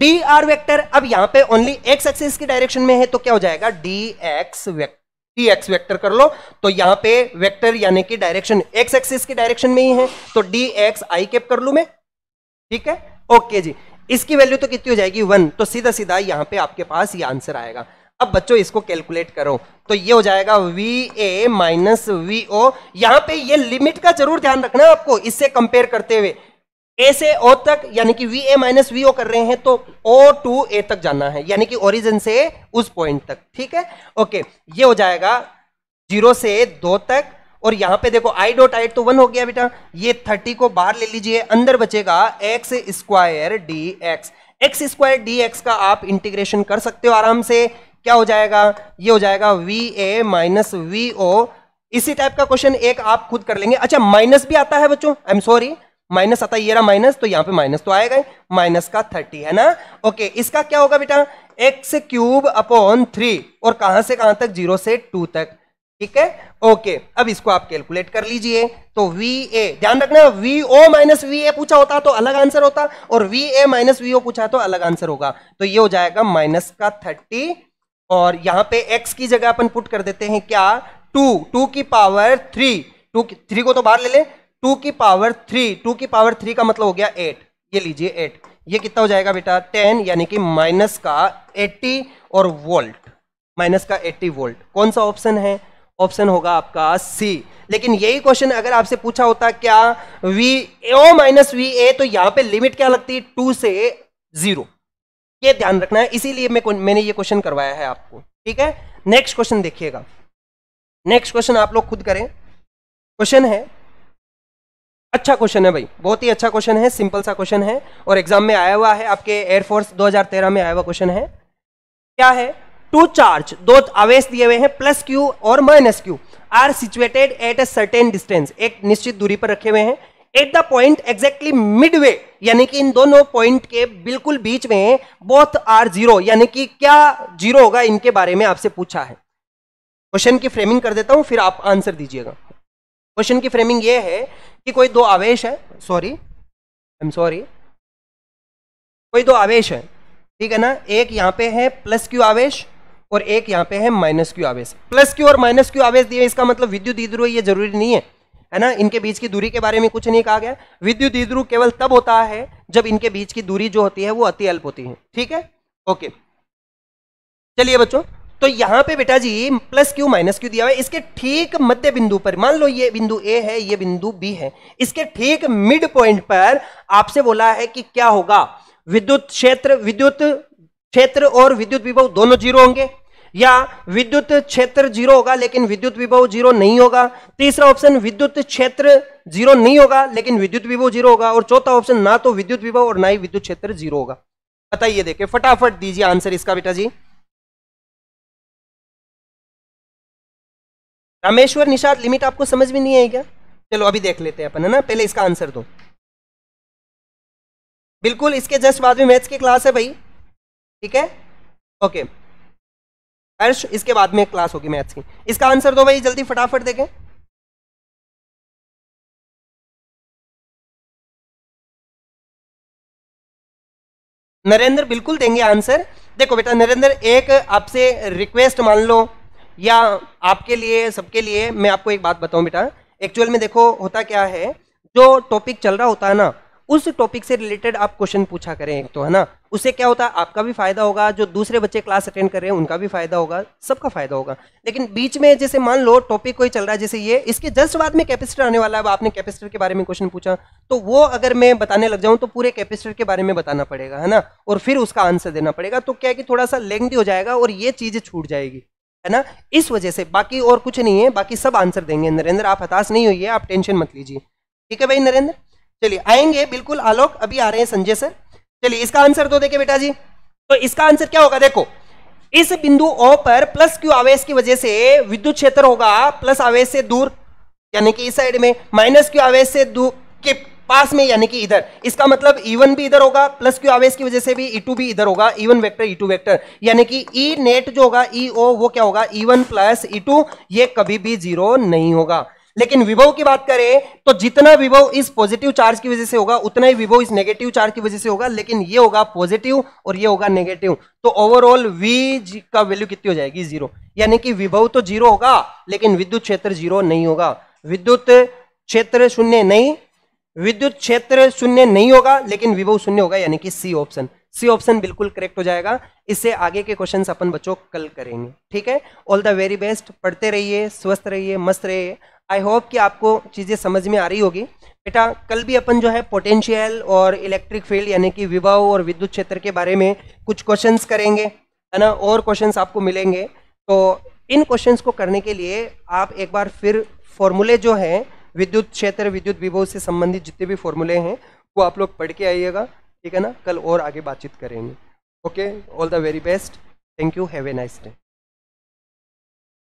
डी आर वेक्टर अब यहां पे ओनली एक्स एक्सिस की डायरेक्शन में है तो क्या हो जाएगा D X vector D X vector कर लो तो यहां पे वेक्टर यानी कि डायरेक्शन एक्स एक्सिस की डायरेक्शन में ही है तो डी एक्स आई कैप कर लू मैं ठीक है ओके जी इसकी वैल्यू तो कितनी हो जाएगी वन तो सीधा सीधा यहाँ पे आपके पास ये आंसर आएगा अब बच्चों इसको कैलकुलेट करो तो ये हो जाएगा V A minus V O यहां पर यह लिमिट का जरूर ध्यान रखना आपको इससे कंपेयर करते हुए ए से ओ तक यानी कि V A minus V O कर रहे हैं तो ओ टू ए तक जाना है यानी कि ओरिजिन से उस पॉइंट तक ठीक है ओके ये हो जाएगा जीरो से दो तक और यहां पे देखो आई डॉट आई तो वन हो गया बेटा ये थर्टी को बाहर ले लीजिए अंदर बचेगा X square D X X square D X का आप इंटीग्रेशन कर सकते हो आराम से क्या हो जाएगा ये हो जाएगा V A minus V O इसी टाइप का क्वेश्चन एक आप खुद कर लेंगे अच्छा माइनस भी आता है बच्चों आई एम सॉरी माइनस आता है ये रहा माइनस तो यहां पे माइनस तो आएगा ही माइनस का थर्टी है ना ओके इसका क्या होगा बेटा एक्स क्यूब अपॉन थ्री और कहां से कहां तक जीरो से टू तक ठीक है ओके अब इसको आप कैलकुलेट कर लीजिए तो वी ए ध्यान रखना V O minus V A पूछा होता तो अलग आंसर होता और V A minus V O पूछा तो अलग आंसर होगा तो ये हो जाएगा माइनस का थर्टी और यहां पे एक्स की जगह अपन पुट कर देते हैं क्या टू टू की पावर थ्री टू की थ्री को तो बाहर ले ले टू की पावर थ्री टू की पावर थ्री का मतलब हो गया एट ये लीजिए एट ये कितना हो जाएगा बेटा टेन यानी कि माइनस का एट्टी और वोल्ट माइनस का एट्टी वोल्ट कौन सा ऑप्शन है ऑप्शन होगा आपका सी लेकिन यही क्वेश्चन अगर आपसे पूछा होता क्या V O minus V A तो यहां पे लिमिट क्या लगती है टू से जीरो ये ध्यान रखना है इसीलिए मैं मैंने ये क्वेश्चन करवाया है आपको ठीक है नेक्स्ट क्वेश्चन देखिएगा नेक्स्ट क्वेश्चन आप लोग खुद करें क्वेश्चन है अच्छा क्वेश्चन है भाई बहुत ही अच्छा क्वेश्चन है सिंपल सा क्वेश्चन है और एग्जाम में आया हुआ है आपके एयरफोर्स 2013 में आया हुआ क्वेश्चन है क्या है टू चार्ज दो आवेश दिए हुए हैं प्लस क्यू और minus Q are situated at a certain distance एक निश्चित दूरी पर रखे हुए हैं at the point exactly mid way यानी कि इन दोनों पॉइंट के बिल्कुल बीच में बोथ आर जीरो यानी कि क्या जीरो होगा इनके बारे में आपसे पूछा है क्वेश्चन की फ्रेमिंग कर देता हूं फिर आप आंसर दीजिएगा क्वेश्चन की फ्रेमिंग ये है कि कोई दो आवेश है सॉरी आई एम सॉरी कोई दो आवेश है ठीक है ना एक यहां पे है प्लस क्यू आवेश और एक यहाँ पे है माइनस क्यू आवेश प्लस क्यू और माइनस क्यू आवेश दिए इसका मतलब विद्युत द्विध्रुव ये जरूरी नहीं है है ना इनके बीच की दूरी के बारे में कुछ नहीं कहा गया विद्युत द्विध्रुव केवल तब होता है जब इनके बीच की दूरी जो होती है वो अति अल्प होती है ठीक है ओके चलिए बच्चों तो यहां पे बेटा जी प्लस क्यू माइनस क्यू दिया हुआ है इसके ठीक मध्य बिंदु पर मान लो ये बिंदु ए है ये बिंदु बी है इसके ठीक मिड पॉइंट पर आपसे बोला है कि क्या होगा विद्युत क्षेत्र विद्युत क्षेत्र और विद्युत विभव दोनों जीरो होंगे या विद्युत क्षेत्र जीरो होगा लेकिन विद्युत विभव जीरो नहीं होगा तीसरा ऑप्शन विद्युत क्षेत्र जीरो नहीं होगा लेकिन विद्युत विभव जीरो होगा और चौथा ऑप्शन ना तो विद्युत विभव और ना ही विद्युत क्षेत्र जीरो होगा बताइए देखिए फटाफट दीजिए आंसर इसका बेटा जी रामेश्वर निषाद लिमिट आपको समझ में नहीं आई क्या चलो अभी देख लेते हैं अपन है ना पहले इसका आंसर दो बिल्कुल इसके जस्ट बाद में मैथ्स की क्लास है भाई ठीक है ओके हर्ष इसके बाद में क्लास होगी मैथ्स की इसका आंसर दो भाई जल्दी फटाफट देखें नरेंद्र बिल्कुल देंगे आंसर देखो बेटा नरेंद्र एक आपसे रिक्वेस्ट मान लो या आपके लिए सबके लिए मैं आपको एक बात बताऊं बेटा एक्चुअल में देखो होता क्या है जो टॉपिक चल रहा होता है ना उस टॉपिक से रिलेटेड आप क्वेश्चन पूछा करें एक तो है ना उससे क्या होता है आपका भी फायदा होगा जो दूसरे बच्चे क्लास अटेंड कर रहे हैं उनका भी फायदा होगा सबका फायदा होगा लेकिन बीच में जैसे मान लो टॉपिक कोई चल रहा है जैसे ये इसके जस्ट बाद में कैपेसिटर आने वाला है आपने कैपेसिटर के बारे में क्वेश्चन पूछा तो वो अगर मैं बताने लग जाऊं तो पूरे कैपेसिटर के बारे में बताना पड़ेगा है ना और फिर उसका आंसर देना पड़ेगा तो क्या है कि थोड़ा सा लेंगदी हो जाएगा और ये चीजें छूट जाएगी है ना इस वजह से बाकी और कुछ नहीं है बाकी सब आंसर देंगे नरेंद्र आप हताश नहीं हुई है आप टेंशन मत लीजिए ठीक है भाई नरेंद्र चलिए आएंगे बिल्कुल आलोक अभी आ रहे हैं संजय सर चलिए इसका आंसर तो देखे बेटा जी तो इसका आंसर क्या होगा देखो इस बिंदु ओ पर प्लस क्यू आवेश की वजह से विद्युत क्षेत्र होगा प्लस आवेश से दूर यानी कि इस साइड में माइनस क्यू आवेश से दूर के पास में यानी कि इधर इसका मतलब ईवन e भी इधर होगा प्लस क्यू आवेश की वजह से भी E2 भी इधर होगा ईवन वेक्टर E2 वेक्टर यानी कि ई e नेट जो होगा EO वो क्या होगा ईवन प्लस E2 ये कभी भी जीरो नहीं होगा लेकिन विभव की बात करें तो जितना विभव इस पॉजिटिव चार्ज की वजह से होगा उतना ही विभव इस नेगेटिव चार्ज की वजह से होगा लेकिन ये होगा पॉजिटिव और ये होगा नेगेटिव तो ओवरऑल वी का वैल्यू कितनी हो जाएगी जीरो यानी कि विभव तो जीरो होगा लेकिन विद्युत क्षेत्र जीरो नहीं होगा विद्युत क्षेत्र शून्य नहीं विद्युत क्षेत्र शून्य नहीं होगा लेकिन विभव शून्य होगा यानी कि सी ऑप्शन सी ऑप्शन बिल्कुल करेक्ट हो जाएगा इससे आगे के क्वेश्चन अपन बच्चों कल करेंगे ठीक है ऑल द वेरी बेस्ट पढ़ते रहिए स्वस्थ रहिए मस्त रहिए आई होप कि आपको चीज़ें समझ में आ रही होगी बेटा कल भी अपन जो है पोटेंशियल और इलेक्ट्रिक फील्ड यानी कि विवाह और विद्युत क्षेत्र के बारे में कुछ क्वेश्चंस करेंगे है ना और क्वेश्चंस आपको मिलेंगे तो इन क्वेश्चंस को करने के लिए आप एक बार फिर फॉर्मूले जो हैं विद्युत क्षेत्र विद्युत विभव से संबंधित जितने भी फॉर्मूले हैं वो आप लोग पढ़ के आइएगा ठीक है ना कल और आगे बातचीत करेंगे okay all the very best thank you have a nice day